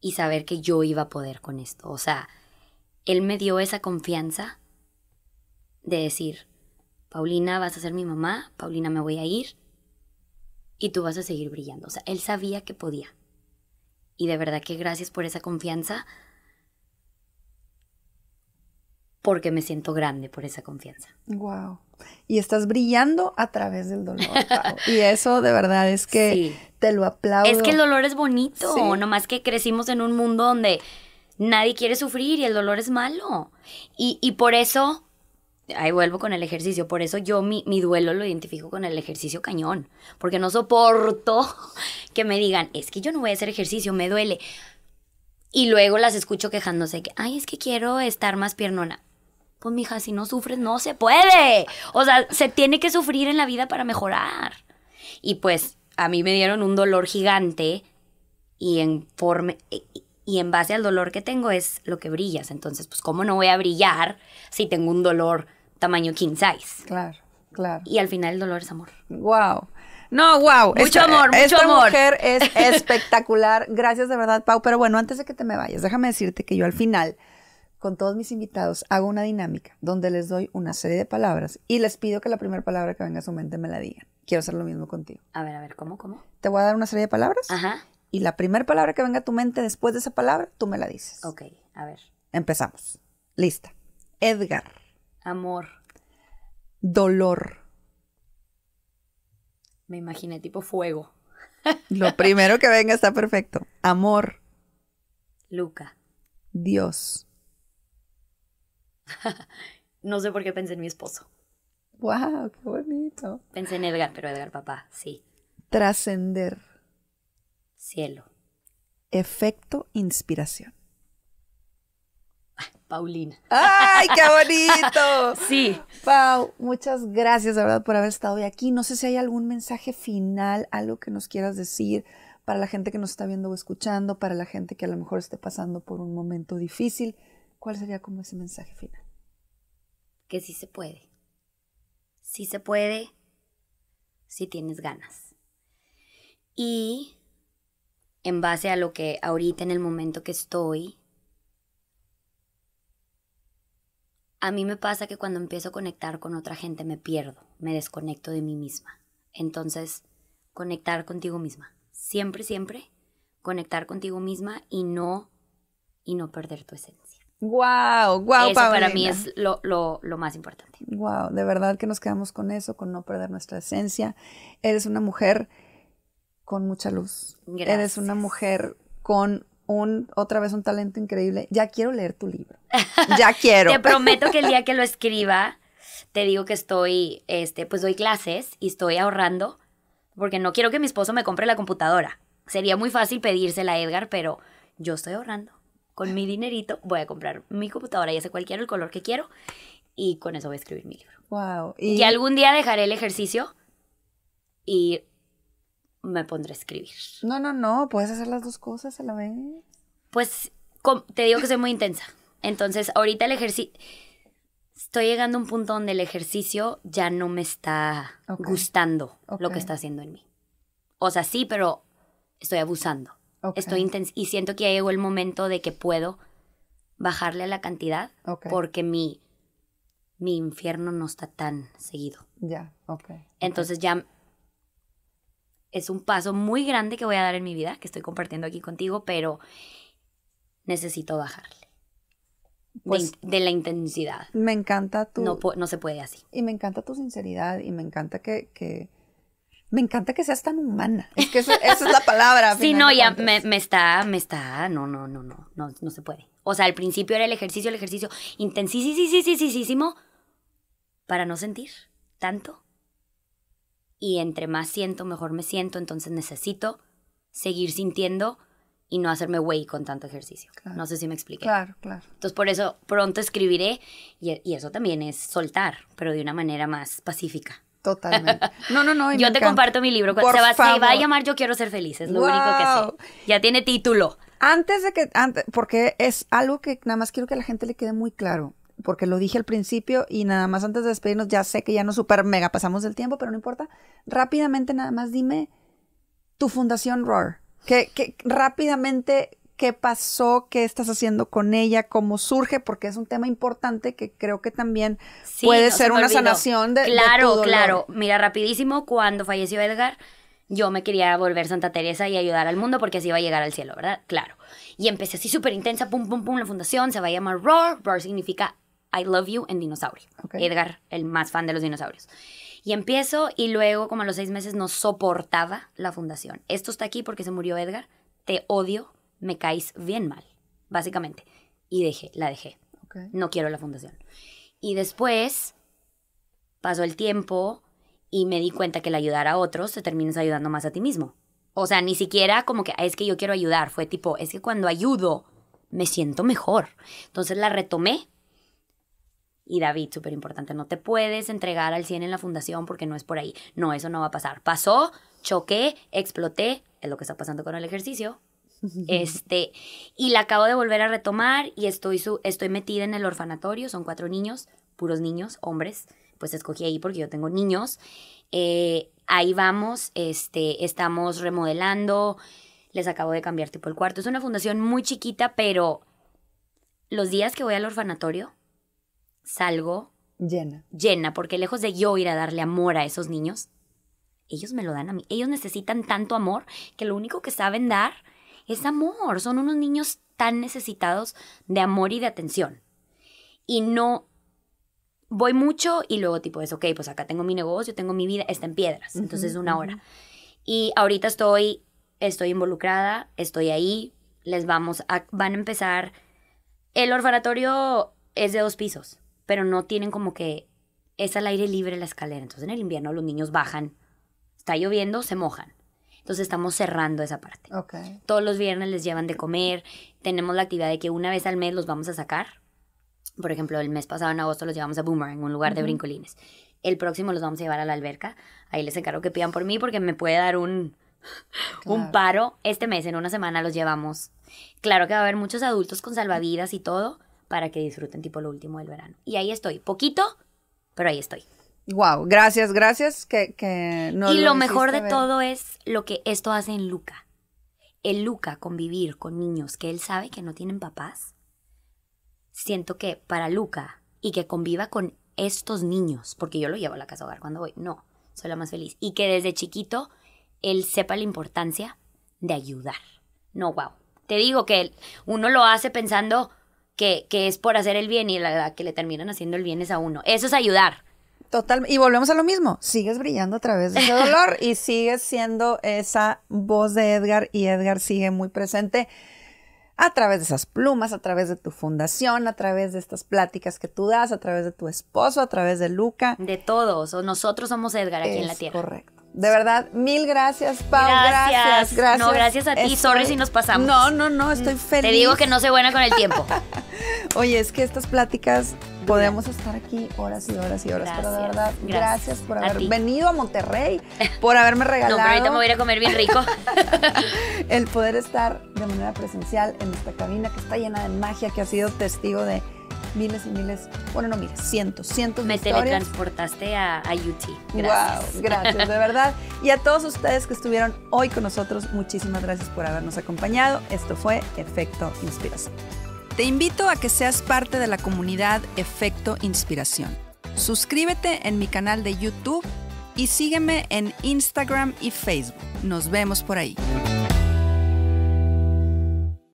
y saber que yo iba a poder con esto. O sea, él me dio esa confianza de decir, Paulina, vas a ser mi mamá, Paulina, me voy a ir y tú vas a seguir brillando. O sea, él sabía que podía. Y de verdad que gracias por esa confianza, porque me siento grande por esa confianza. Wow. Y estás brillando a través del dolor. y eso de verdad es que te lo aplaudo. Es que el dolor es bonito, nomás que crecimos en un mundo donde nadie quiere sufrir y el dolor es malo. Y, por eso, ahí vuelvo con el ejercicio, por eso yo mi, mi, duelo lo identifico con el ejercicio cañón, porque no soporto que me digan, es que yo no voy a hacer ejercicio, me duele. Y luego las escucho quejándose que, ay, es que quiero estar más piernona pues mija, si no sufres, no se puede. O sea, se tiene que sufrir en la vida para mejorar. Y pues a mí me dieron un dolor gigante y en, y en base al dolor que tengo es lo que brillas. Entonces, pues ¿cómo no voy a brillar si tengo un dolor tamaño king size? Claro, claro. Y al final el dolor es amor. Wow. No, wow. Mucho amor, mucho esta amor. mujer es espectacular. Gracias de verdad, Pau. Pero bueno, antes de que te me vayas, déjame decirte que yo al final con todos mis invitados hago una dinámica donde les doy una serie de palabras y les pido que la primera palabra que venga a su mente me la digan. Quiero hacer lo mismo contigo. A ver, a ver, ¿cómo, cómo? Te voy a dar una serie de palabras. Ajá. Y la primera palabra que venga a tu mente después de esa palabra, tú me la dices. Ok, a ver. Empezamos. Lista. Edgar. Amor. Dolor. Me imaginé tipo fuego. Lo primero que venga está perfecto. Amor. Luca. Dios no sé por qué pensé en mi esposo. ¡Wow! ¡Qué bonito! Pensé en Edgar, pero Edgar papá, sí. Trascender. Cielo. Efecto inspiración. Ah, Paulina. ¡Ay, qué bonito! Sí. Pau, muchas gracias, de verdad, por haber estado hoy aquí. No sé si hay algún mensaje final, algo que nos quieras decir para la gente que nos está viendo o escuchando, para la gente que a lo mejor esté pasando por un momento difícil. ¿Cuál sería como ese mensaje final? Que sí se puede. Sí se puede si tienes ganas. Y en base a lo que ahorita en el momento que estoy, a mí me pasa que cuando empiezo a conectar con otra gente me pierdo, me desconecto de mí misma. Entonces, conectar contigo misma. Siempre, siempre conectar contigo misma y no y no perder tu esencia. Wow, wow, Eso para mí es lo, lo, lo, más importante. Wow, de verdad que nos quedamos con eso, con no perder nuestra esencia. Eres una mujer con mucha luz. Eres una mujer con un, otra vez un talento increíble. Ya quiero leer tu libro. Ya quiero. te prometo que el día que lo escriba, te digo que estoy, este, pues doy clases y estoy ahorrando, porque no quiero que mi esposo me compre la computadora. Sería muy fácil pedírsela a Edgar, pero yo estoy ahorrando con mi dinerito voy a comprar mi computadora, y sea cualquiera, el color que quiero, y con eso voy a escribir mi libro. Wow. Y, algún día dejaré el ejercicio y me pondré a escribir. No, no, no, puedes hacer las dos cosas a la vez. Pues te digo que soy muy intensa. Entonces, ahorita el ejercicio estoy llegando a un punto donde el ejercicio ya no me está gustando lo que está haciendo en mí. O sea, sí, pero estoy abusando. Estoy intensa y siento que ya llegó el momento de que puedo bajarle a la cantidad porque mi, mi infierno no está tan seguido. Ya, ok. Entonces ya es un paso muy grande que voy a dar en mi vida, que estoy compartiendo aquí contigo, pero necesito bajarle. de, pues la intensidad. Me encanta tu... No, no se puede así. Y me encanta tu sinceridad y me encanta que, que me encanta que seas tan humana. Es que esa es la palabra. sí, no, ya me, está, me está, no, no, no, no, no, no se puede. O sea, al principio era el ejercicio, el ejercicio intensísimo para no sentir tanto. Y entre más siento, mejor me siento, entonces necesito seguir sintiendo y no hacerme güey con tanto ejercicio. No sé si me expliqué. Claro, claro. Entonces por eso pronto escribiré y eso también es soltar, pero de una manera más pacífica. Totalmente. No, no, no. yo te comparto mi libro. Por se, va, va, a llamar Yo quiero ser feliz, es lo único que sé. Ya tiene título. Antes de que, antes, porque es algo que nada más quiero que a la gente le quede muy claro, porque lo dije al principio y nada más antes de despedirnos, ya sé que ya no super mega pasamos del tiempo, pero no importa. Rápidamente nada más dime tu fundación Roar. Que, que rápidamente qué pasó, qué estás haciendo con ella, cómo surge, porque es un tema importante que creo que también puede ser una sanación de... Claro, tu dolor. claro. Mira, rapidísimo, cuando falleció Edgar, yo me quería volver Santa Teresa y ayudar al mundo porque así iba a llegar al cielo, ¿verdad? Claro. Y empecé así súper intensa, pum, pum, pum, la fundación se va a llamar Roar. Roar significa I love you en dinosaurio. Edgar, el más fan de los dinosaurios. Y empiezo y luego como a los seis meses no soportaba la fundación. Esto está aquí porque se murió Edgar. Te odio, me caís bien mal, básicamente. Y dejé, la dejé. No quiero la fundación. Y después pasó el tiempo y me di cuenta que el ayudar a otros te terminas ayudando más a ti mismo. O sea, ni siquiera como que ah, es que yo quiero ayudar. Fue tipo, es que cuando ayudo me siento mejor. Entonces la retomé. Y David, súper importante, no te puedes entregar al 100 en la fundación porque no es por ahí. No, eso no va a pasar. Pasó, choqué, exploté, es lo que está pasando con el ejercicio, Este, y la acabo de volver a retomar y estoy, su, estoy metida en el orfanatorio, son cuatro niños, puros niños, hombres, pues escogí ahí porque yo tengo niños. Eh, ahí vamos, este, estamos remodelando, les acabo de cambiar tipo el cuarto. Es una fundación muy chiquita, pero los días que voy al orfanatorio, salgo llena. Llena, porque lejos de yo ir a darle amor a esos niños, ellos me lo dan a mí. Ellos necesitan tanto amor que lo único que saben dar es amor, son unos niños tan necesitados de amor y de atención. Y no voy mucho y luego tipo es, ok, pues acá tengo mi negocio, tengo mi vida, está en piedras, entonces una hora. Y ahorita estoy, estoy involucrada, estoy ahí, les vamos a, van a empezar. El orfanatorio es de dos pisos, pero no tienen como que es al aire libre la escalera, entonces en el invierno los niños bajan, está lloviendo, se mojan. Entonces estamos cerrando esa parte. Todos los viernes les llevan de comer, tenemos la actividad de que una vez al mes los vamos a sacar. Por ejemplo, el mes pasado en agosto los llevamos a Boomer en un lugar de brincolines. El próximo los vamos a llevar a la alberca. Ahí les encargo que pidan por mí porque me puede dar un, un paro. Este mes, en una semana, los llevamos. Claro que va a haber muchos adultos con salvavidas y todo para que disfruten tipo lo último del verano. Y ahí estoy, poquito, pero ahí estoy. Wow, gracias, gracias que, que no. Y lo, mejor de todo es lo que esto hace en Luca. El Luca convivir con niños que él sabe que no tienen papás. Siento que para Luca y que conviva con estos niños, porque yo lo llevo a la casa hogar cuando voy, no, soy la más feliz. Y que desde chiquito él sepa la importancia de ayudar. No, wow. Te digo que uno lo hace pensando que, es por hacer el bien y la, la que le terminan haciendo el bien es a uno. Eso es ayudar Total, y volvemos a lo mismo, sigues brillando a través de ese dolor y sigues siendo esa voz de Edgar y Edgar sigue muy presente a través de esas plumas, a través de tu fundación, a través de estas pláticas que tú das, a través de tu esposo, a través de Luca. De todos, o nosotros somos Edgar aquí en la Tierra. Correcto. De verdad, mil gracias, Pau. Gracias. Gracias. No, gracias a ti. Sorry si nos pasamos. No, no, no, estoy mm. feliz. Te digo que no se buena con el tiempo. Oye, es que estas pláticas podemos estar aquí horas y horas y horas. pero de verdad, gracias, por haber venido a Monterrey, por haberme regalado. No, pero ahorita me voy ir a comer bien rico. el poder estar de manera presencial en esta cabina que está llena de magia, que ha sido testigo de miles y miles, bueno, no miles, cientos, cientos Me de historias. Me teletransportaste a, a, UT. Gracias. Wow, gracias, de verdad. Y a todos ustedes que estuvieron hoy con nosotros, muchísimas gracias por habernos acompañado. Esto fue Efecto Inspiración. Te invito a que seas parte de la comunidad Efecto Inspiración. Suscríbete en mi canal de YouTube y sígueme en Instagram y Facebook. Nos vemos por ahí.